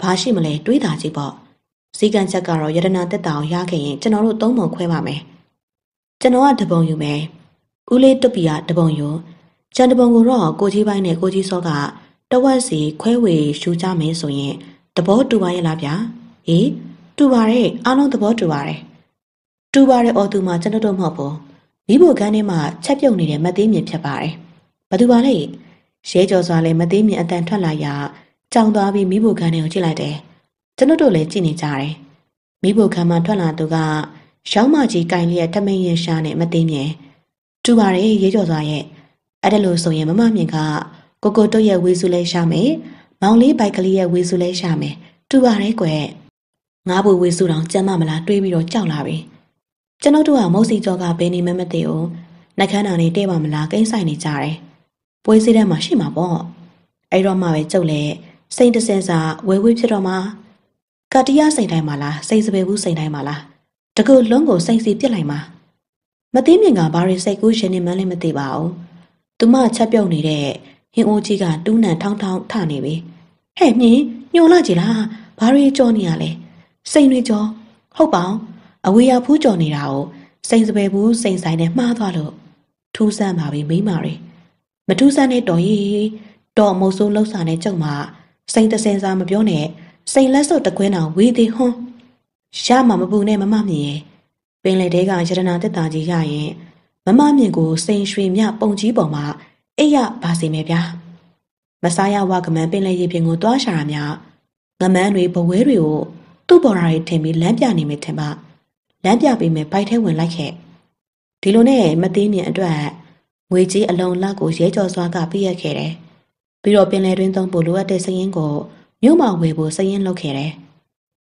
Speaker 1: ဘူးဘာရှိမလဲတွေးတာကြည့်ပေါ့စည်းကမ်းချက်ကတော့ယတနာတက်တာကိုရခဲ့ရင်ကျွန်တော်တို့သုံးပုံခွဲပါမယ်ကျွန်တော်ကတပုံယူမယ်ဦးလေးတွပီကတပုံယူကျန်တပုံကိုတော့ကိုကြီးပိုင်းနဲ့ကိုကြီးစောကတဝက်စီခွဲဝေရှူကြမယ်ဆိုရင်သဘောတူပါရဲ့လားဗျာဟေးတူပါတယ်အားလုံးသဘောတူပါတယ်တူပါတယ်အော်သူမှကျွန်တော်တို့မဟုတ်ဘူးမီးဖိုကန်းထဲမှာချက်ပြုတ်နေတဲ့မသေးမြင်ဖြစ်ပါတယ်။ဘသူပါလဲရဲကြော်စွာလဲမသေးမြင်အတန်ထွက်လာရာကြောင်သွားပြီးမီးဖိုကန်းထဲကိုကြည့်လိုက်တယ်။ကျွန်တို့လည်းကြည့်နေကြတယ်။မီးဖိုကန်းမှာထွက်လာသူကရောင်းမကြီးကင်လျက်တမင်ရင်ရှာနဲ့မသေးမြင်တူပါတယ်ရဲကြော်စွာရဲ့အဲ့ဒါလို့ဆိုရင်မမမြင်ကကိုကိုတို့ရဲ့ဝေစုလဲရှာမယ်မောင်လေးဘိုက်ကလေးရဲ့ဝေစုလဲရှာမယ်တူပါတယ်ကွငါ့ဘူဝေစုတောင်ကြမ်းမမလားတွေးပြီးတော့ကြောက်လာပြီ။ကျွန်ုပ်တို့ဟာမုတ်စီကြောကဘယ်နေမှမသိဘူးနှကန်းတော်နေတဲ့ပါမလားကိန်းဆိုင်နေကြတယ်ပွဲစည်းတန်းမှာရှိမှာပေါ့အဲ့တော့မှပဲကျုပ်လည်းစိန်တစင်စာဝဲဝဲဖြစ်တော့မှကတိယစိန်တိုင်းမှာလားစိန်စပယ်ဘူးစိန်တိုင်းမှာလားတကူလုံးကိုစိန်စီပြစ်လိုက်မှာမသိမြင်ကဘာတွေစိတ်ကူးရှင်နေမှန်းလည်းမသိပါဘူးသူမချက်ပြုတ်နေတဲ့ဟင်းအိုးကြီးကတူးနံထောင်းထောင်းထနေပြီဟဲ့မြင်ညှို့လိုက်ကြလားဘာတွေကြောနေရလဲစိန်တွေကြောဟုတ်ပါအောင်အဝေးရောက်ဖူးကျော်နေတာကိုစိန်စပယ်ဘူးစိန်ဆိုင်နဲ့မှားသွားလို့ထူးဆန်းပါပြီမိမာတွေမထူးဆန်းနဲ့တော်ရင်တော်မုတ်ဆိုးလှုပ်ဆောင်တဲ့ကြုံမှာစိန်တစင်စာမပြောနဲ့စိန်လက်စုပ်တကွင်းတော်ဝေးသေးဟွန်းရမှာမပူနဲ့မမမြင်ပင်လေတဲကရတနာတက်တာကြီးရရင် မမမြင်ကိုစိန်ရွှေမြပုံကြီးပေါ်မှာအိယပါစေမယ်ဗျာမစားရဝကမန်းပင်လေရေပြင်ကိုတွားရှာရမြငမန်းတွေဘဝဲတွေကိုသူ့ပေါ်ရာတွေထင်ပြီးလမ်းပြနေမယ်ထင်ပါလမ်းပြပေးမယ်ဘိုက်ထဲဝင်လိုက်ခဲ့ဒီလိုနဲ့မသိနေအတွက်ငွေကြေးအလုံးလောက်ကိုရဲကြော်စွာကပြည့်ရခဲ့တယ်ပြီးတော့ပင်လယ်တွင်းသုံးဖို့လိုအပ်တဲ့စရင်ကိုမြို့မှာဝယ်ဖို့စရင်လုပ်ခဲ့တယ်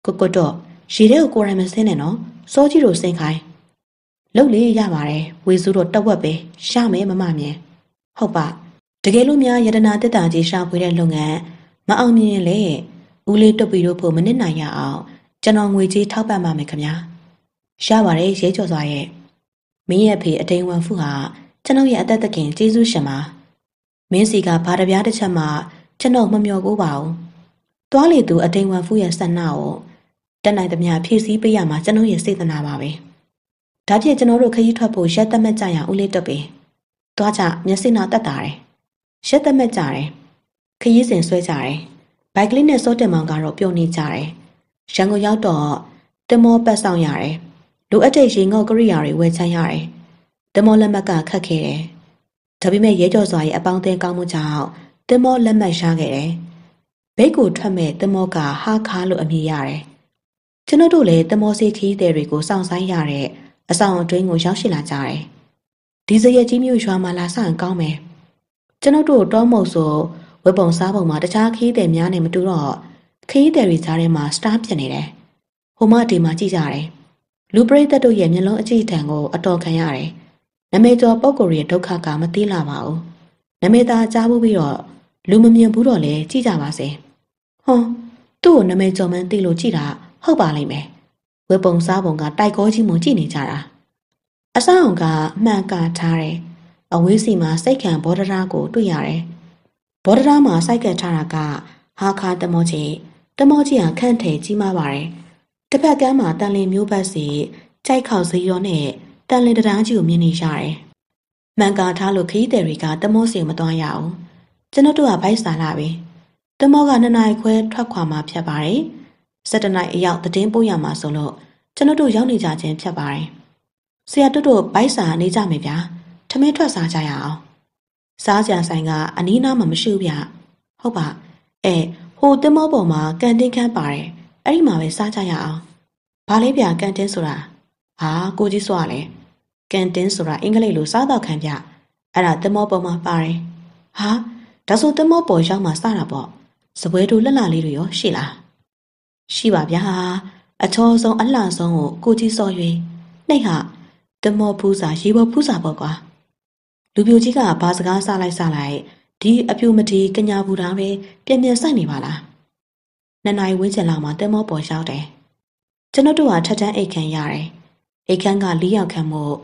Speaker 1: ကိုကိုတော့ရေထဲကိုကိုရိုင်းမဆင်းနဲ့နော် စောကြီးတို့ဆင်းခိုင်းလုပ်လေရပါတယ်ဝေစုတော့တက်ဝက်ပဲရမယ်မမမြင်ဟုတ်ပါတကယ်လို့များယတနာတက်တာကြီးရှာဖွေတဲ့လုပ်ငန်းမအောင်မြင်ရင်လေဦးလေးတွတ်ပြီးတော့ဖို့မနစ်နိုင်ရအောင်ကျွန်တော်ငွေကြေးထောက်ပံ့ပါမယ်ခင်ဗျာရပါတယ်ရဲကျော်စွာရဲ့မင်းရဲ့ဖေအတိန်ဝန်ဖူဟာကျွန်တော်ရဲ့အသက်သခင်ကျေးဇူးရှင်ပါမင်းစီကဘာတပြားတစ်ချက်မှကျွန်တော်မမျှော်ကိုပါဘူးတွားလေသူအတိန်ဝန်ဖူရဲ့ဆန္ဒကိုတက်နိုင်သမျှဖြည့်ဆည်းပေးရမှာကျွန်တော်ရဲ့စေတနာပါပဲဒါဖြင့်ကျွန်တော်တို့ခရီးထွက်ဖို့ရက်သက်မှတ်ကြရအောင်လေးတက်ပြီသွားကြမျက်စိနာတက်တာတယ်ရက်သက်မှတ်ကြတယ်ခရီးစဉ်ဆွဲကြတယ်ဘိုက်ကလေးနဲ့စောတင်မောင်ကတော့ပြုံနေကြတယ်ရန်ကုန်ရောက်တော့တင်မောပတ်ဆောင်ရတယ်လိုအပ်တဲ့ရေငေါ့ကရိယာတွေဝယ်ချမ်းရတယ်။တမောလက်မှတ်ကခက်ခဲတယ်။ဒါပေမဲ့ရဲကျော်စွာရဲ့အပေါင်းအသင်းကောင်းမှုကြောင့်တမောလက်မှတ်ရခဲ့တယ်။ဘိတ်ကိုထွက်မဲ့တမောကဟာခါလို့အမည်ရတယ်။ကျွန်တို့လည်းတမောစီခီးတဲ့တွေကိုစောင့်ဆိုင်ရတဲ့အဆောင်အတွင်းကိုရောက်ရှိလာကြတယ်။ဒီစရက်ကြီးမျိုးရွာမှာလာဆောင်ကောင်းမယ်။ကျွန်တို့တော့မဟုတ်ဆိုဝက်ပုံစားပုံမှာတခြားခီးတဲ့များနဲ့မတူတော့ခီးတဲ့တွေကြားထဲမှာစတားပြနေတယ်။ဟိုမဒီမှာကြည့်ကြတယ်။လူပရိသတ်တို့ရဲ့မျက်လုံးအကြည့်ထံကိုအတော်ခံရတယ်။နမေကျော်ပုံကိုယ်ရဲ့ဒုက္ခကမသိလာပါဘူး။နမေသာကြားဖို့ပြီးတော့လူမမြင်ဘူးတော့လဲကြည့်ကြပါစေ။ဟွန်းသူ့ကိုနမေကျော်မန်းသိလို့ကြည့်တာဟုတ်ပါလိမ့်မယ်။ဝေပုံစားပုံကတိုက်ကောကြီးမှကြည့်နေကြတာ။အဆောင်ကအမှန်ကထားတယ်။အဝေးစီမှာစိတ်ခံဘောဒရာကိုတွေ့ရတယ်။ဘောဒရာမှာစိုက်ကတ်ထားတာကဟာခါတမောကြီးတမောကြီးဟာခန့်ထည်ကြီးမားပါတယ်။တစ်ဖက်ကမ်းမှာတန်လင်မျိုးပတ်စီကြိုက်ခေါက်ဈေးရောနဲ့တန်လင်တရားကြီးကိုမြင်နေရတယ်။မန်ကာထားလို့ခီးတယ်တွေကတမောစီမသွားရအောင်။ကျွန်တော်တို့ကဘိုက်စာလာပြီ။တမောကနှစ်နာရီခွဲထွက်ခွာမှဖြတ်ပါတယ်။၁၇နာရီအရောက်တည်င်းပို့ရမှာဆိုလို့ကျွန်တော်တို့ရောက်နေကြခြင်းဖြတ်ပါတယ်။ဆရာတို့တို့ဘိုက်စာနေကြမယ်ဗျာ။ထမင်းထွက်စားကြရအောင်။စားကြံဆိုင်ကအနီးနားမှာမရှိဘူးဗျ။ဟုတ်ပါ။အဲဟိုတမောပေါ်မှာကန်တင်းခန်းပါတယ်။အဲ့ဒီမှာပဲစားကြရအောင်ဘာလေးပြကန်တင်းဆိုတာဟာကိုကြီးဆိုရလဲကန်တင်းဆိုတာအင်္ဂလိပ်လိုစားတော့ခံပြအဲ့ဒါသမောပေါ်မှာပါတယ်ဟာဒါဆိုသမောပေါ်ရောက်မှစတာပေါ့စပွဲတို့လှလှလေးတွေရောရှိလားရှိပါဗျာအချောဆုံးအလှဆုံးကိုကိုကြီးစော်၍နှိတ်ဟာတမောဖူးစာရေပေါ်ဖူးစာပေါ့ကွာလူပြိုကြီးကဘာစကားစလိုက်စလိုက်ဒီအပြူမတီကညာဘူးသားပဲပြင်းပြင်းဆိုင်နေပါလားနှစ်နာရီဝန်းကျင်လောက်မှာတင်မောပေါ်ရောက်တယ်။ကျွန်တော်တို့ဟာထက်တန်းအိတ်ခမ်းရတယ်။အိတ်ခမ်းက၄ယောက်ခမ်းမို့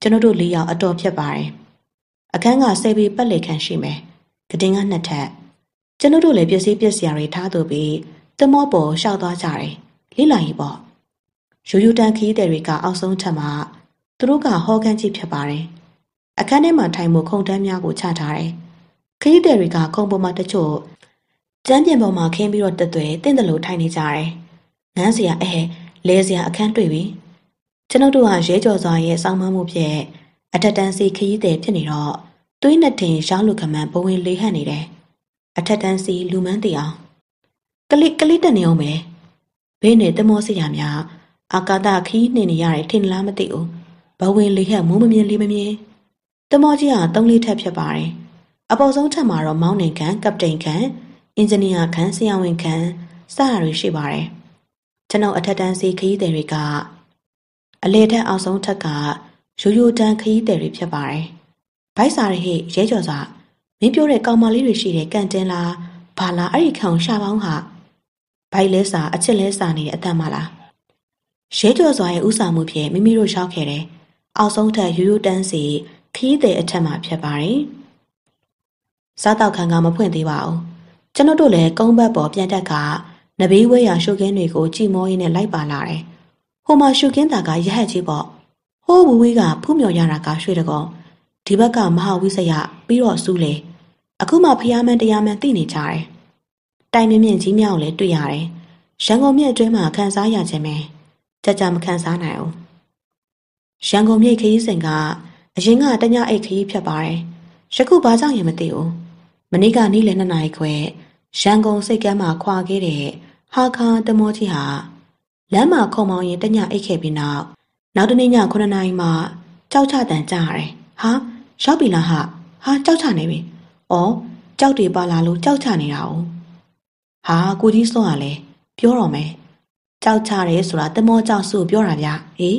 Speaker 1: ကျွန်တော်တို့၄ယောက်အတော်ဖြစ်ပါတယ်။အခန်းက၁၀ပေပတ်လည်ခန့်ရှိမယ်။ကတင်ကနှစ်ထပ်။ကျွန်တော်တို့လည်းပစ္စည်းပစ္စည်းတွေထားသူပြီးတင်မောပေါ်လျှောက်သွားကြတယ်။လေးလာရီပေါ့။ရိုးရိုးတန်းခီးတဲ့တွေကအောက်ဆုံးထပ်မှာသူတို့ကဟောကန်းကြီးဖြစ်ပါတယ်။အခန်းထဲမှာထိုင်မှုခုံတန်းများကိုချထားတယ်။ခရီးသည်တွေကခုံပေါ်မှာတချို့ကျမ်းပြင်ပေါ်မှာခင်းပြီးတော့တက်သွဲတင့်တယ်လို့ထိုင်နေကြတယ်။နန်းစရာအဲလဲစရာအခန်းတွေ့ပြီ။ကျွန်ုပ်တို့ဟာရဲကြော်စွာရဲ့စောင်းမမှုဖြင့်အထက်တန်းစီခရီးသည်ဖြစ်နေတော့သွေးနဲ့တင်ရောင်းလူကမန်ဘဝင်လေးဟန်နေတယ်။အထက်တန်းစီလူမန်းတည်အောင်ကလစ်ကလစ်တက်နေအောင်ပဲ။ဘေးနဲ့တမောစရာများအာကာသခီးနေနေရတယ်ထင်လားမသိဘူး။ဘဝင်လေးဟန်မုံမမြင်လေးမမြင်။တမောကြီးဟာသုံးလေးထက်ဖြစ်ပါတယ်။အပေါ်ဆုံးထက်မှာတော့မောင်းနေကန်ကပတိန်ကန်အင်ဂျင်နီယာခန်းဆရာဝန်ခန်းစတာတွေရှိပါတယ်ကျွန်တော်အထက်တန်းစီခရီးသည်တွေကအလေထက်အောင်ဆုံးထက်ကရိုးရိုးတန်းခရီးသည်တွေဖြစ်ပါတယ်ဘိုက်စာရဟိရဲကျော်စာမင်းပြောတဲ့ကောင်မလေးတွေရှိတဲ့ကန်တင်လားဘာလားအဲ့ဒီခံကိုရှာပေါင်းဟာဘိုက်လဲစာအချစ်လဲစာနေတဲ့အတန်မလားရဲကျော်စွာရဲ့ဥစားမှုဖြင့်မိမိတို့ရောက်ခဲ့တယ်။အောက်ဆုံးထပ်ရိုးရိုးတန်းစီခီးတဲ့အထက်မှာဖြစ်ပါတယ်။စားတောက်ခံကမဖွင့်သေးပါဘူးကျွန်တော်တို့လည်းကုန်းဘက်ပေါ်ပြန်တက်ကနဘေးဝဲရရှုခင်းတွေကိုကြည်မောရင်းနဲ့လိုက်ပါလာတယ်။ဟိုမှာရှုခင်းတာကရဟတ်ကြီးပေါ့။ဟိုးဝဝေးကဖူးမြော်ရတာကရွှေတကောင်။ဒီဘက်ကမဟာဝိဇယပြီးတော့စုလေ။အခုမှဖျားမန်းတရားမန်းသိနေကြတယ်။တိုင်မြင့်မြင့်ကြီးမြောက်လည်းတွေ့ရတယ်။ရန်ကုန်မြစ်အတွင်းမှာခန်းစားရခြင်းပဲ။ကြကြမခန်းစားနိုင်ဘူး။ရန်ကုန်မြစ်ခရီးစဉ်ကအရင်ကတညအိတ်ခရီးဖြတ်ပါတယ်။ယခုဘာကြောင့်ရင်မသိဘူး။မနေ့ကနေ့လယ်2နာရီခွဲရန်ကုန်စိတ်ကမ်းမှာခွာခဲ့တဲ့ဟာခါတမောကြီးဟာလမ်းမှာခုံမောင်းရင်တညအိတ်ခဲ့ပြီးနောက်နောက်တနေ့ည9နာရီမှာကြောက်ချတန်ကြရတယ်။ဟာရောက်ပြီလားဟာဟာကြောက်ချနေပြီ။အော်ကြောက်တွေပါလာလို့ကြောက်ချနေတာ哦။ဟာကိုကြီးစောရလဲပြောတော့မယ်။ကြောက်ချတယ်ဆိုတာတမောကြောက်စုပြောတာဗျ။ဟေး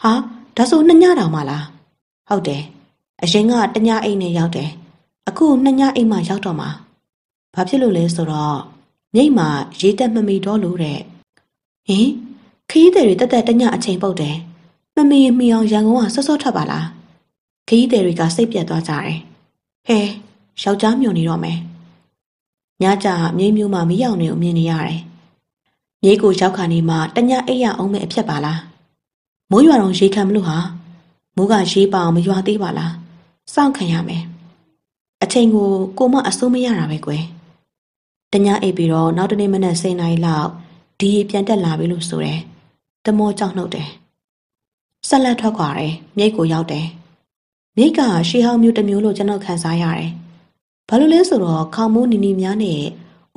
Speaker 1: ဟာဒါဆိုနှစ်ညတောင်မှလား။ဟုတ်တယ်။အရင်ကတညအိတ်နဲ့ရောက်တယ်။အခုနှစ်ညအိမ်မှာရောက်တော့မှာဘာဖြစ်လို့လဲဆိုတော့မြိတ်မှာရေးတက်မမီတော့လို့တဲ့ဟင်ခရီးသည်တွေတက်တက်တညအချိန်ပုတ်တယ်မမီမီအောင်ရန်ကုန်ကစောစောထွက်ပါလားခရီးသည်တွေကစိတ်ပြတ်သွားကြတယ်ဟဲယောက်ျားမြုံနေတော့မယ်ညကြာမြိတ်မျိုးမှာမီးရောင်တွေကိုမြင်နေရတယ်မြိတ်ကိုရောက်ခါနေမှာတညအိပ်ရအောင်ပဲအဖြစ်ပါလားမိုးရွာတော့ရေခံမလို့ဟာမိုးကရေပအောင်မရွာသေးပါလားစောင့်ခံရမယ်အချိန်ကိုကိုမအစိုးမရတာပဲကွယ်။တညအိပ်ပြီးတော့နောက်တနေ့မနက်စိန်နိုင်လောက်ဒီရေပြန်တက်လာပြီလို့ဆိုတယ်။တမောကြောက်နှုတ်တယ်။ဆက်လက်ထွက်ခွာတယ်မြိတ်ကိုရောက်တယ်။မြိတ်ကရှီဟောင်းမျိုးတစ်မျိုးလို့ကျွန်တော်ခံစားရတယ်။ဘာလို့လဲဆိုတော့ခေါမိုးနီနီများနဲ့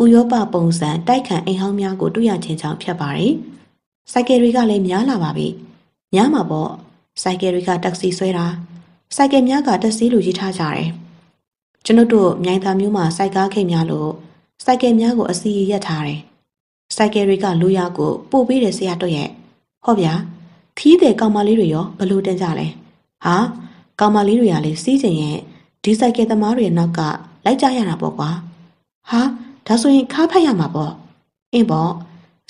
Speaker 1: ဥရောပပုံစံတိုက်ခန့်အိမ်ဟောင်းများကိုတွေ့ရခြင်းကြောင့်ဖြစ်ပါတယ်။စိုက်ကယ်တွေကလည်းများလာပါပြီ။များမှာပေါ့စိုက်ကယ်တွေကတက္ကစီဆွဲတာစိုက်ကယ်များကတက်စီလိုရေးထားကြတယ်။ကျွန်ုပ်တို့မြိုင်သာမျိုးမှာစိုက်ကားခိတ်များလို့စိုက်ကယ်များကိုအစီရရက်ထားတယ်။စိုက်ကယ်တွေကလူရကိုပို့ပေးတယ်ဆရာတို့ရဲ့။ဟောဗျာ။ခီးတဲ့ကောင်မလေးတွေရောဘလို့တင်ကြလဲ။ဟာကောင်မလေးတွေကလည်းစီးကျင်ရဲ့ဒီစိုက်ကယ်သမားတွေနောက်ကလိုက်ကြရတာပေါ့ကွာ။ဟာဒါဆိုရင်ခါဖတ်ရမှာပေါ့။အင်းပေါ့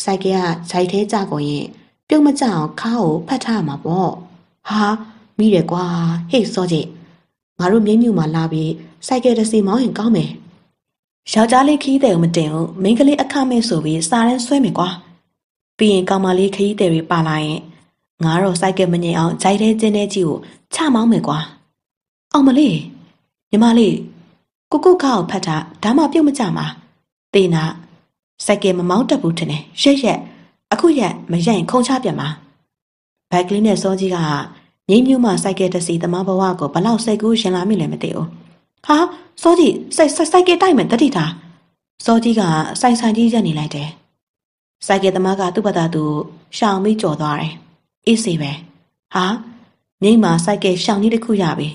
Speaker 1: စိုက်ကယ်ကခြိုက်သေးကြကုန်ရင်ပြုတ်မကြအောင်ခါကိုဖတ်ထားရမှာပေါ့။ဟာမိတယ်ကွာဟေ့စောကြည့်ငါတို့မြိတ်မြို့မှာလာပြီးစိုက်ကယ်တစ်စီးမောင်းရင်ကောင်းမယ်။ယောက်ျားလေးခီးတယ်မတင်ဘူး။မိန်းကလေးအခမဲ့ဆိုပြီးစာရန်ဆွဲမယ်ကွာ။ပြီးရင်ကောင်မလေးခီးတယ်တွေပါလာရင်ငါတော့စိုက်ကယ်မငြိမ်အောင်ဂျိုက်တဲ့ကျင်းတဲ့ကြီးကိုချမောင်းမယ်ကွာ။အောင်မလေးညီမလေးကိုကိုကောက်ဖတ်တာဒါမှပြုတ်မကြမှာ။တေနာစိုက်ကယ်မမောင်းတက်ဘူးထင်တယ်။ရက်ရက်အခုရက်မရက်ရင်ခုံချပြန်မှာ။ဘိုက်ကလေးနဲ့စောကြီးကရိပ်မျိုးမှစိုက်ကဲတက်စီသမားဘဝကိုဘလောက်စိတ်ကူးရှင်လာမိလဲမသိဘူးဟာစောကြီးစိုက်စိုက်ကဲတိုက်မယ်တတိတာစောကြီးကစိုက်ဆိုင်ကြီးရက်နေလိုက်တယ်စိုက်ကဲသမားကသူ့ဘာသာသူရှောင်ပြီးကြော်သွားတယ်အေးစေပဲဟာမြိမ့်မှာစိုက်ကဲရှောင်ကြီးတစ်ခုရပြီ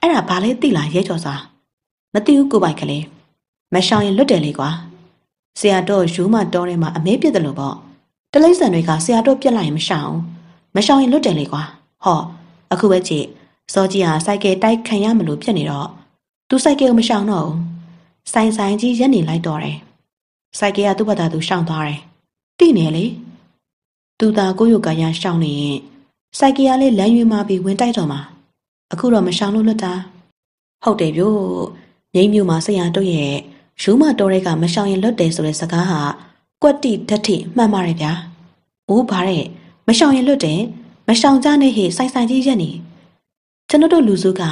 Speaker 1: အဲ့ဒါဘာလဲသိလားရဲကျော်စာမသိဘူးကိုပိုက်ကလေးမရှောင်ရင်လွတ်တယ်လေကွာဆရာတော်ရိုးမတော်ထဲမှာအမဲပြစ်တယ်လို့ပေါ့တလိမ့်ဆန်တွေကဆရာတော်ပြက်လိုက်ရင်မရှောင်မရှောင်ရင်လွတ်တယ်လေကွာဟော့အခုပဲကြည့်စောကြီးဟာစိုက်ကဲတိုက်ခံရမလို့ပြက်နေတော့သူစိုက်ကဲကိုမရှောင်တော့ဘူးဆိုင်ဆိုင်ကြီးရက်နေလိုက်တော့တယ်စိုက်ကဲကသူ့ဘာသာသူရှောင်သွားတယ်တိနေလေသူသာကိုယုတ်ကာရရှောင်နေရင်စိုက်ကဲကလည်းလမ်းရွေးမှပြီးဝင်တိုက်တော့မှာအခုတော့မရှောင်လို့လွတ်တာဟုတ်တယ်ဗျို့ငိမ့်မျိုးမှာဆရာတို့ရဲ့ရူးမတော်တဲ့ကမရှောင်ရင်လွတ်တယ်ဆိုတဲ့စကားဟာကွက်တိဓာတ်ထိမှန်ပါတယ်ဗျာ။အိုးဘာတဲ့မရှောင်ရင်လွတ်တယ်ရှောင်ကြနဲ့ဟေ့ဆိုင်ဆိုင်ကြီးရက်နေ ကျွန်တို့လူစုက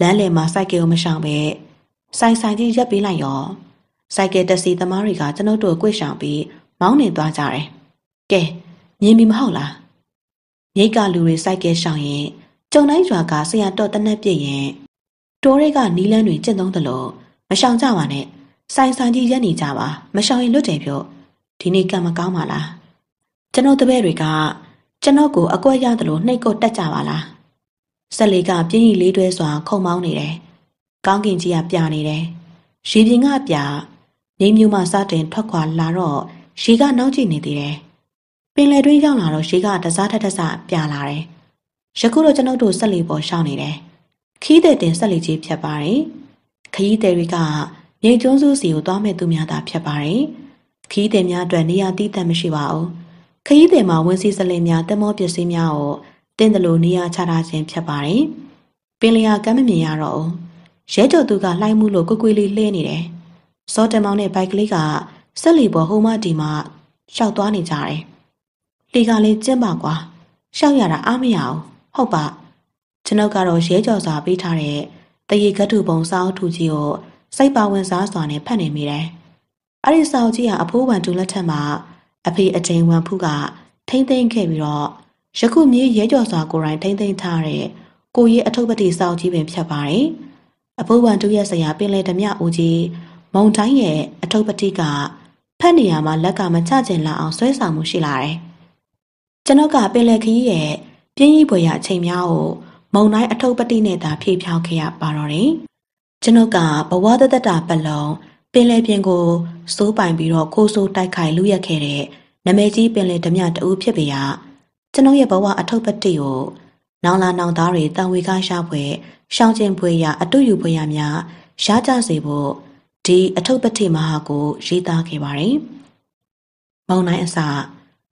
Speaker 1: လမ်းလယ်မှာစိုက်ကယ်ကိုမရှောင်ပဲဆိုင်ဆိုင်ကြီးရက်ပေးလိုက်ရော စိုက်ကယ်တက်စီသမားတွေကကျွန်တို့ကိုရှောင်ပြီးမောင်းနေသွားကြတယ်ကဲမြင်ပြီမဟုတ်လားမြိတ်ကလူတွေစိုက်ကယ်ရှောင်ရင်ကြုံတိုင်းရွာကဆရာတော်တနက်ပြည့်ရင်တိုးတွေကနီးလန်းတွေကျင့်သုံးသလိုမရှောင်ကြပါနဲ့ဆိုင်ဆိုင်ကြီးရက်နေကြပါမရှောင်ရင်လွတ်တယ်ပြောဒီနေ့ကံမကောင်းပါလားကျွန်တော်တပည့်တွေကကျွန်တော်ကိုအကွက်ရသလိုနှိတ်ကုတ်တက်ကြပါလားဆက်လေကပြင်းကြီးလေးတွဲစွာ ခုံမောင်းနေတယ်ကောင်းကင်ကြီးကပြနေတယ်ရေပြင်ကပြနေမျိုးမှစတင်ထွက်ခွာလာတော့ရေကနောက်ကျနေသေးတယ်ပင်လယ်တွင်းရောက်လာတော့ရေကတစားထက်ထက်စပြလာတယ်ယခုတော့ကျွန်တော်တို့ဆက်လေပေါ်ရှောင်းနေတယ်ခီးတဲ့တင်ဆက်လေကြီးဖြတ်ပါတယ်ခရီးသည်တွေကမြိတ်ကျွန်းစုစီကိုသွားမဲ့သူများသာဖြတ်ပါတယ်ခီးသည်များအတွက်နေရာတည်တတ်မရှိပါဘူးခရီးသည်မှာဝန်စည်းစလင်များတမောပစ္စည်းများကိုတင်းတယ်လို့နေရာချထားခြင်းဖြစ်ပါတယ်။ပင်လျာကမ်းမမြင်ရတော့ဘူး။ရဲကျော်သူကလှိုင်းမှုလို့ကိုကွေးလေးလှဲနေတယ်။ဇော်တမောင်းနဲ့ဘိုက်ကလေးကဆက်လီပေါ်ဟိုမတီမှာရှောက်သွားနေကြတယ်။လေကလည်းကျင့်ပါကွာ။ရှောက်ရတာအားမရဘူး။ဟုတ်ပါ။ကျွန်ုပ်ကတော့ရဲကျော်စွာပေးထားတဲ့တရေကတ္ထုပုံစောင်းထူကြီးကိုစိုက်ပါဝင်စားစွာနဲ့ဖတ်နေမိတယ်။အဲ့ဒီစောင်းကြီးဟာအဖိုးဝန်တူလက်ထက်မှာအဖေအချိန်ဝန်ဖူးကထိမ့်သိမ့်ခဲ့ပြီးတော့ယခုမြေးရဲကြော်စွာကိုရိုင်းထိမ့်သိမ့်ထားတဲ့ကိုရေးအထုပ်ပတိစောင့်ကြီးပင်ဖြတ်ပါတယ်အဖိုးဝန်တူရဲ့ဆရာပင်လေဓမြဦးကြီးမုံတိုင်းရဲ့အထုပ်ပတိကဖက်နေရာမှာလက်ကမချကျင်လာအောင်ဆွဲဆောင်မှုရှိလာတယ်ကျွန်တော်ကပင်လေခကြီးရဲ့ပြင်းကြီးပွေရအချိန်များကိုမုံတိုင်းအထုပ်ပတိနဲ့သာဖြည့်ဖြောင်းခဲ့ရပါတော့တယ်ကျွန်ုပ်ကဘဝတတတာပလုံပင်လယ်ပြင်ကိုစိုးပိုင်ပြီးတော့ကိုစိုးတိုက်ခိုင်လူရက်ခဲ့တဲ့နမဲကြီးပင်လယ်ဓမြတူဖြစ်ပေရကျွန်ုပ်ရဲ့ဘဝအထုပ်ပတိကိုနောင်လာနောင်သားတွေတန်ဝေကရှာဖွေရှောင်းကျင်ဖွေရအတူယူဖွေရများရှားကြစေဖို့ဒီအထုပ်ပတိမဟာကိုရေးသားခဲ့ပါတယ်။မောင်နိုင်အစ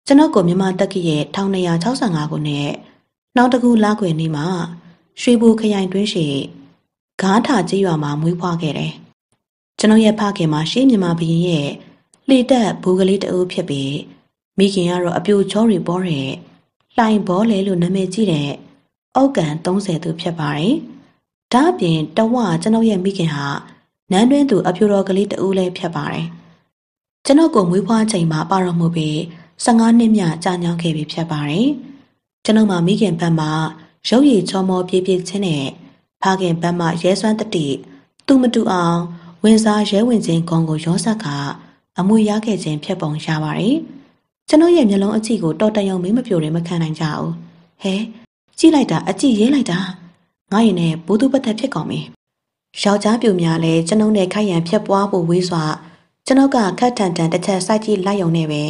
Speaker 1: ကျွန်ုပ်ကိုမြမတက္ကရဲ့1265ခုနှစ်နောက်တကူလခွေနေ့မှာရွှေဘူခရိုင်တွင်းရှိဂါထာကြီးရွာမှာမွေးဖွားခဲ့တယ်။ကျွန်ုပ်ရဲ့ဖခင်မှာရှေးမြန်မာဘုရင်ရဲ့လှေတက်ဘူကလေးတအုပ်ဖြစ်ပြီးမိခင်ကတော့အပြိုချောတွေပေါ်တဲ့လှိုင်ဘောလဲလို့နာမည်ကြီးတဲ့အောက်ကန်30သူဖြစ်ပါတယ်။ဒါ့အပြင်တဝကျွန်ုပ်ရဲ့မိခင်ဟာနန်းတွင်းသူအပြိုတော်ကလေးတအုပ်လည်းဖြစ်ပါတယ်။ကျွန်ုပ်ကိုမွေးဖွားချိန်မှာပါတော်မူပြီး15နှစ်မြကြာညောင်းခဲ့ပြီဖြစ်ပါတယ်။ကျွန်ုပ်မှာမိခင်ဘက်မှာရုပ်ရည်ချောမောပြေးပြေးချင်းနဲ့ဖခင်ဘက်မှာရဲစွမ်းတတိသူမတူအောင်ဝင်စားရဲဝင်ခြင်းကုန်းကိုရောဆက်ကအမွေရခဲ့ခြင်းဖြစ်ပုံရပါတယ်။ကျွန်ုပ်ရဲ့မျက်လုံးအကြည့်ကိုတော်တယုံမင်းမပြိုတယ်မခံနိုင်ကြဘူး။ဟဲကြည့်လိုက်တာအကြည့်ရဲလိုက်တာငါရင်နဲ့ဘိုးသူပတ်သက်ဖြစ်ကုန်ပြီ။ယောက်ျားပြူများလည်းကျွန်ုပ်နဲ့ခိုက်ရန်ဖြစ်ပွားဖို့ဝေးစွာကျွန်ုပ်ကခက်ထန်ထန်တစ်ချက်စိုက်ကြည့်လိုက်ုံနဲ့ပဲ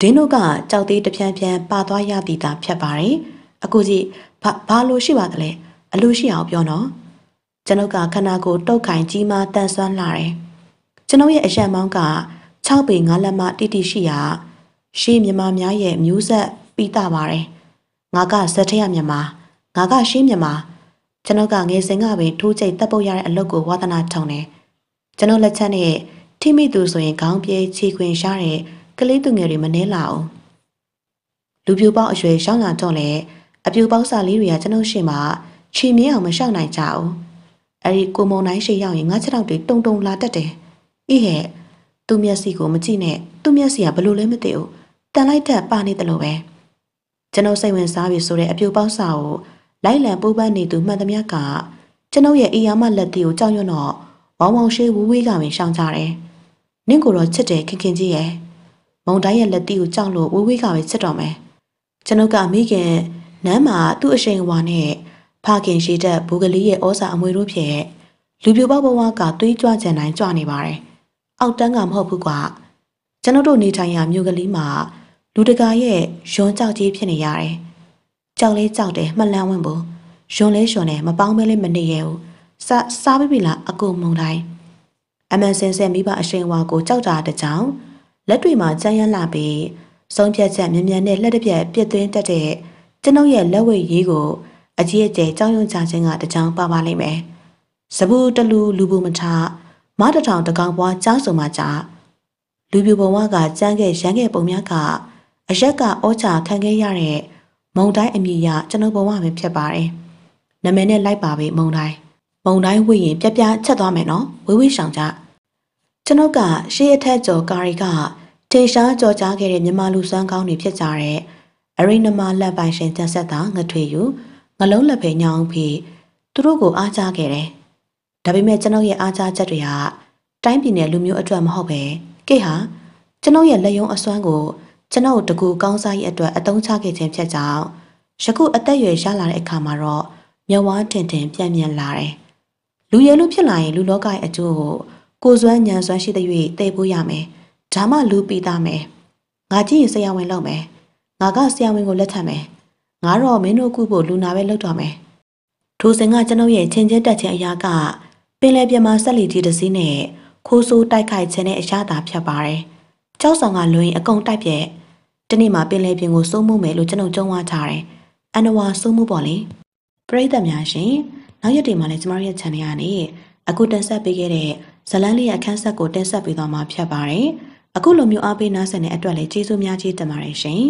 Speaker 1: ဒင်းတို့ကကြောက်သေးတပြန်ပြန်ပါသွားရသည်သာ ဖြစ်ပါတယ်။အခုကြည့်ဘာလို့ရှိပါသလဲအလိုရှိအောင်ပြောနော်။ကျွန်ုပ်ကခန္ဓာကိုယ်တုတ်ခိုင်ကြီးမားတန်ဆွမ်းလာတယ်။ကျွန်ုပ်ရဲ့အရန်မောင်းက6ပေ9လက်မတိတိရှိရာ ရှေးမြမများရဲ့မျိုးဆက်ပြီးတာပါတယ်။ငါကဇက်ထရမြမငါကရှေးမြမကျွန်ုပ်ကငယ်စဉ်ကပင်ထိုးချိတ်တပ်ပုတ်ရတဲ့အလုပ်ကိုဝါသနာထုံတယ်။ကျွန်ုပ်လက်ချက်နဲ့ထိမိသူဆိုရင်ခေါင်းပြေးခြေခွင်ရှားတဲ့ကလေးသူငယ်တွေမနှဲလာအောင်လူပြိုပေါက်အရွယ်ရှောင်းလာတော့လေအပြိုပေါက်စာလေးတွေကကျွန်ုပ်ရှင်မှာခြေမြင်းအောင်မရှောင်နိုင်ကြဘူး။အဲ့ဒီကိုမုံတိုင်းရှိရောက်ရင်ငါခြေထောက်တွေတုံတုံလာတက်တယ်အေးဟဲ့သူ့မျက်စိကိုမကြည့်နဲ့သူ့မျက်စိကဘလို့လဲမသိဘူးတန်လိုက်တက်ပါနေတယ်လို့ပဲကျွန်တော်စိတ်ဝင်စားပြီဆိုတဲ့အပြူပေါက်စာကိုလိုက်လံပူပန်းနေသူမှန်သမျှကကျွန်ုပ်ရဲ့အီယာမလက်တီကိုကြောက်ရွံ့တော့ဝေါမောင်ရှိဝူးဝေးကပင်ရှောင်ကြတယ်နင့်ကိုတော့ချစ်တယ်ခင်ခင်ကြီးရဲ့မုံတိုင်းရဲ့လက်တီကိုကြောက်လို့ဝေးဝေးကပင်ချစ်တော်မယ်ကျွန်ုပ်ကမိခင်နမ်းမှာသူ့အရှိန်ဝါနဲ့ဖခင်ရှိတဲ့ဘူကလေးရဲ့ဩဇာအမွေတို့ဖြစ်ရဲ့လူပြိုပေါဘဝကသွေးကြွကြံတိုင်းကြွနေပါတယ်။အောက်တန်းကမဟုတ်ဘူးကွာ။ကျွန်တော်တို့နေထိုင်ရာမြို့ကလေးမှာလူတကာရဲ့ရွံကြောက်ကြီးဖြစ်နေရတယ်။ကြောက်လဲကြောက်တယ်မှလန်းဝင်ဘူး။ရွံလဲရွံတယ်မပေါင်းမဲလဲမနေရဘူး။စစားပြီးပြီလားအကုန်မုံတိုင်း။အမှန်စင်စင်မိဘအရှင်ဝါကိုကြောက်တာတကြောင်လက်တွေမှာကြမ်းရမ်းလာပြီးဆုံးဖြတ်ချက်မြ мян နဲ့လက်တစ်ပြက်ပြစ်သွင်းတတ်တဲ့ကျွန်ုပ်ရဲ့လက်ဝဲရေးကိုအကြီးအကျယ်ကြောက်ရွံ့ကြခြင်းကတကြောင်ပါပါလိမ့်မယ်။စပူတလူလူဘူးမထမတထောင်တကောင်ပွားကြောက်စုံမှကြလူပြူဘဝကကြမ်းခဲ့ရမ်းခဲ့ပုံများကအရက်ကဩချာခံခဲ့ရတဲ့မုံတိုင်းအမိရကျွန်ုပ်ဘဝပဲဖြစ်ပါတယ်။နမည်နဲ့လိုက်ပါပဲမုံတိုင်းမုံတိုင်းဝိရင်ပြပြချက်သွားမယ်နော်ဝေးဝေးရှောင်ကြကျွန်ုပ်ကရှေးအထက်ကျော်ကာရီကထင်ရှားကြော်ကြားခဲ့တဲ့မြန်မာလူစွမ်းကောင်းတွေဖြစ်ကြတဲ့အရိနမလက်ပိုင်ရှင်တက်ဆက်တာငထွေယူငလုံးလက်ဖယ်ညောင်းပြီးသူတို့ကိုအားကြားခဲ့တယ်။ဒါပေမဲ့ကျွန်ုပ်ရဲ့အားကြားချက်တွေကတိုင်းပြည်နယ်လူမျိုးအတွက်မဟုတ်ပဲကိဟာကျွန်ုပ်ရဲ့လက်ယုံအစွမ်းကိုကျွန်ုပ်တကူကောင်းစားရေးအတွက်အသုံးချခဲ့ခြင်းဖြစ်ကြောင်းယခုအသက်အရွယ်ရလာတဲ့အခါမှာတော့မျက်ဝါးထင်ထင်ပြန့်ပြန့်လာတယ်။လူရည်လူဖြစ်လာရင်လူလောကရဲ့အကျိုးကိုကိုယ်စွမ်းဉာဏ်စွမ်းရှိတဲ့၍သိဖို့ရမယ်။ဒါမှလူပီးသားမယ်။ငါကြည့်ရင်ဆရာဝန်လုပ်မယ်။ငါကဆရာဝန်ကိုလက်ထပ်မယ်။ငါတော့မင်းတို့ကုဖို့လူနာပဲလောက်တော့မယ်ထိုစဉ်ကကျွန်ုပ်ရဲ့ချင်းကျက်တက်ခြင်းအရာကပင်လယ်ပြင်မှာဆက်လီကြီးတစ်စီးနဲ့ခိုးဆိုးတိုက်ခိုက်ခြင်းနဲ့အရာသာဖြစ်ပါတယ်ကြောက်ဆောင်ကလွင် အကုန်တိုက်ပြက်ဒီနေ့မှာပင်လယ်ပြင်ကိုစိုးမှုမယ်လို့ကျွန်ုပ်ကြုံဝါချတယ်အန်နဝါစိုးမှုပေါ့လေပရိသတ်များရှင်နောက်ရက်တွေမှာလည်းကျမတို့ရဲ့ channel ကနေအခုတင်ဆက်ပေးခဲ့တဲ့ဇလန်းလေးရဲ့အခန်းဆက်ကိုတင်ဆက်ပေးသွားမှာဖြစ်ပါတယ်အခုလိုမျိုးအားပေးနားဆင်တဲ့အတွက်လည်းကျေးဇူးများကြီးတင်ပါတယ်ရှင်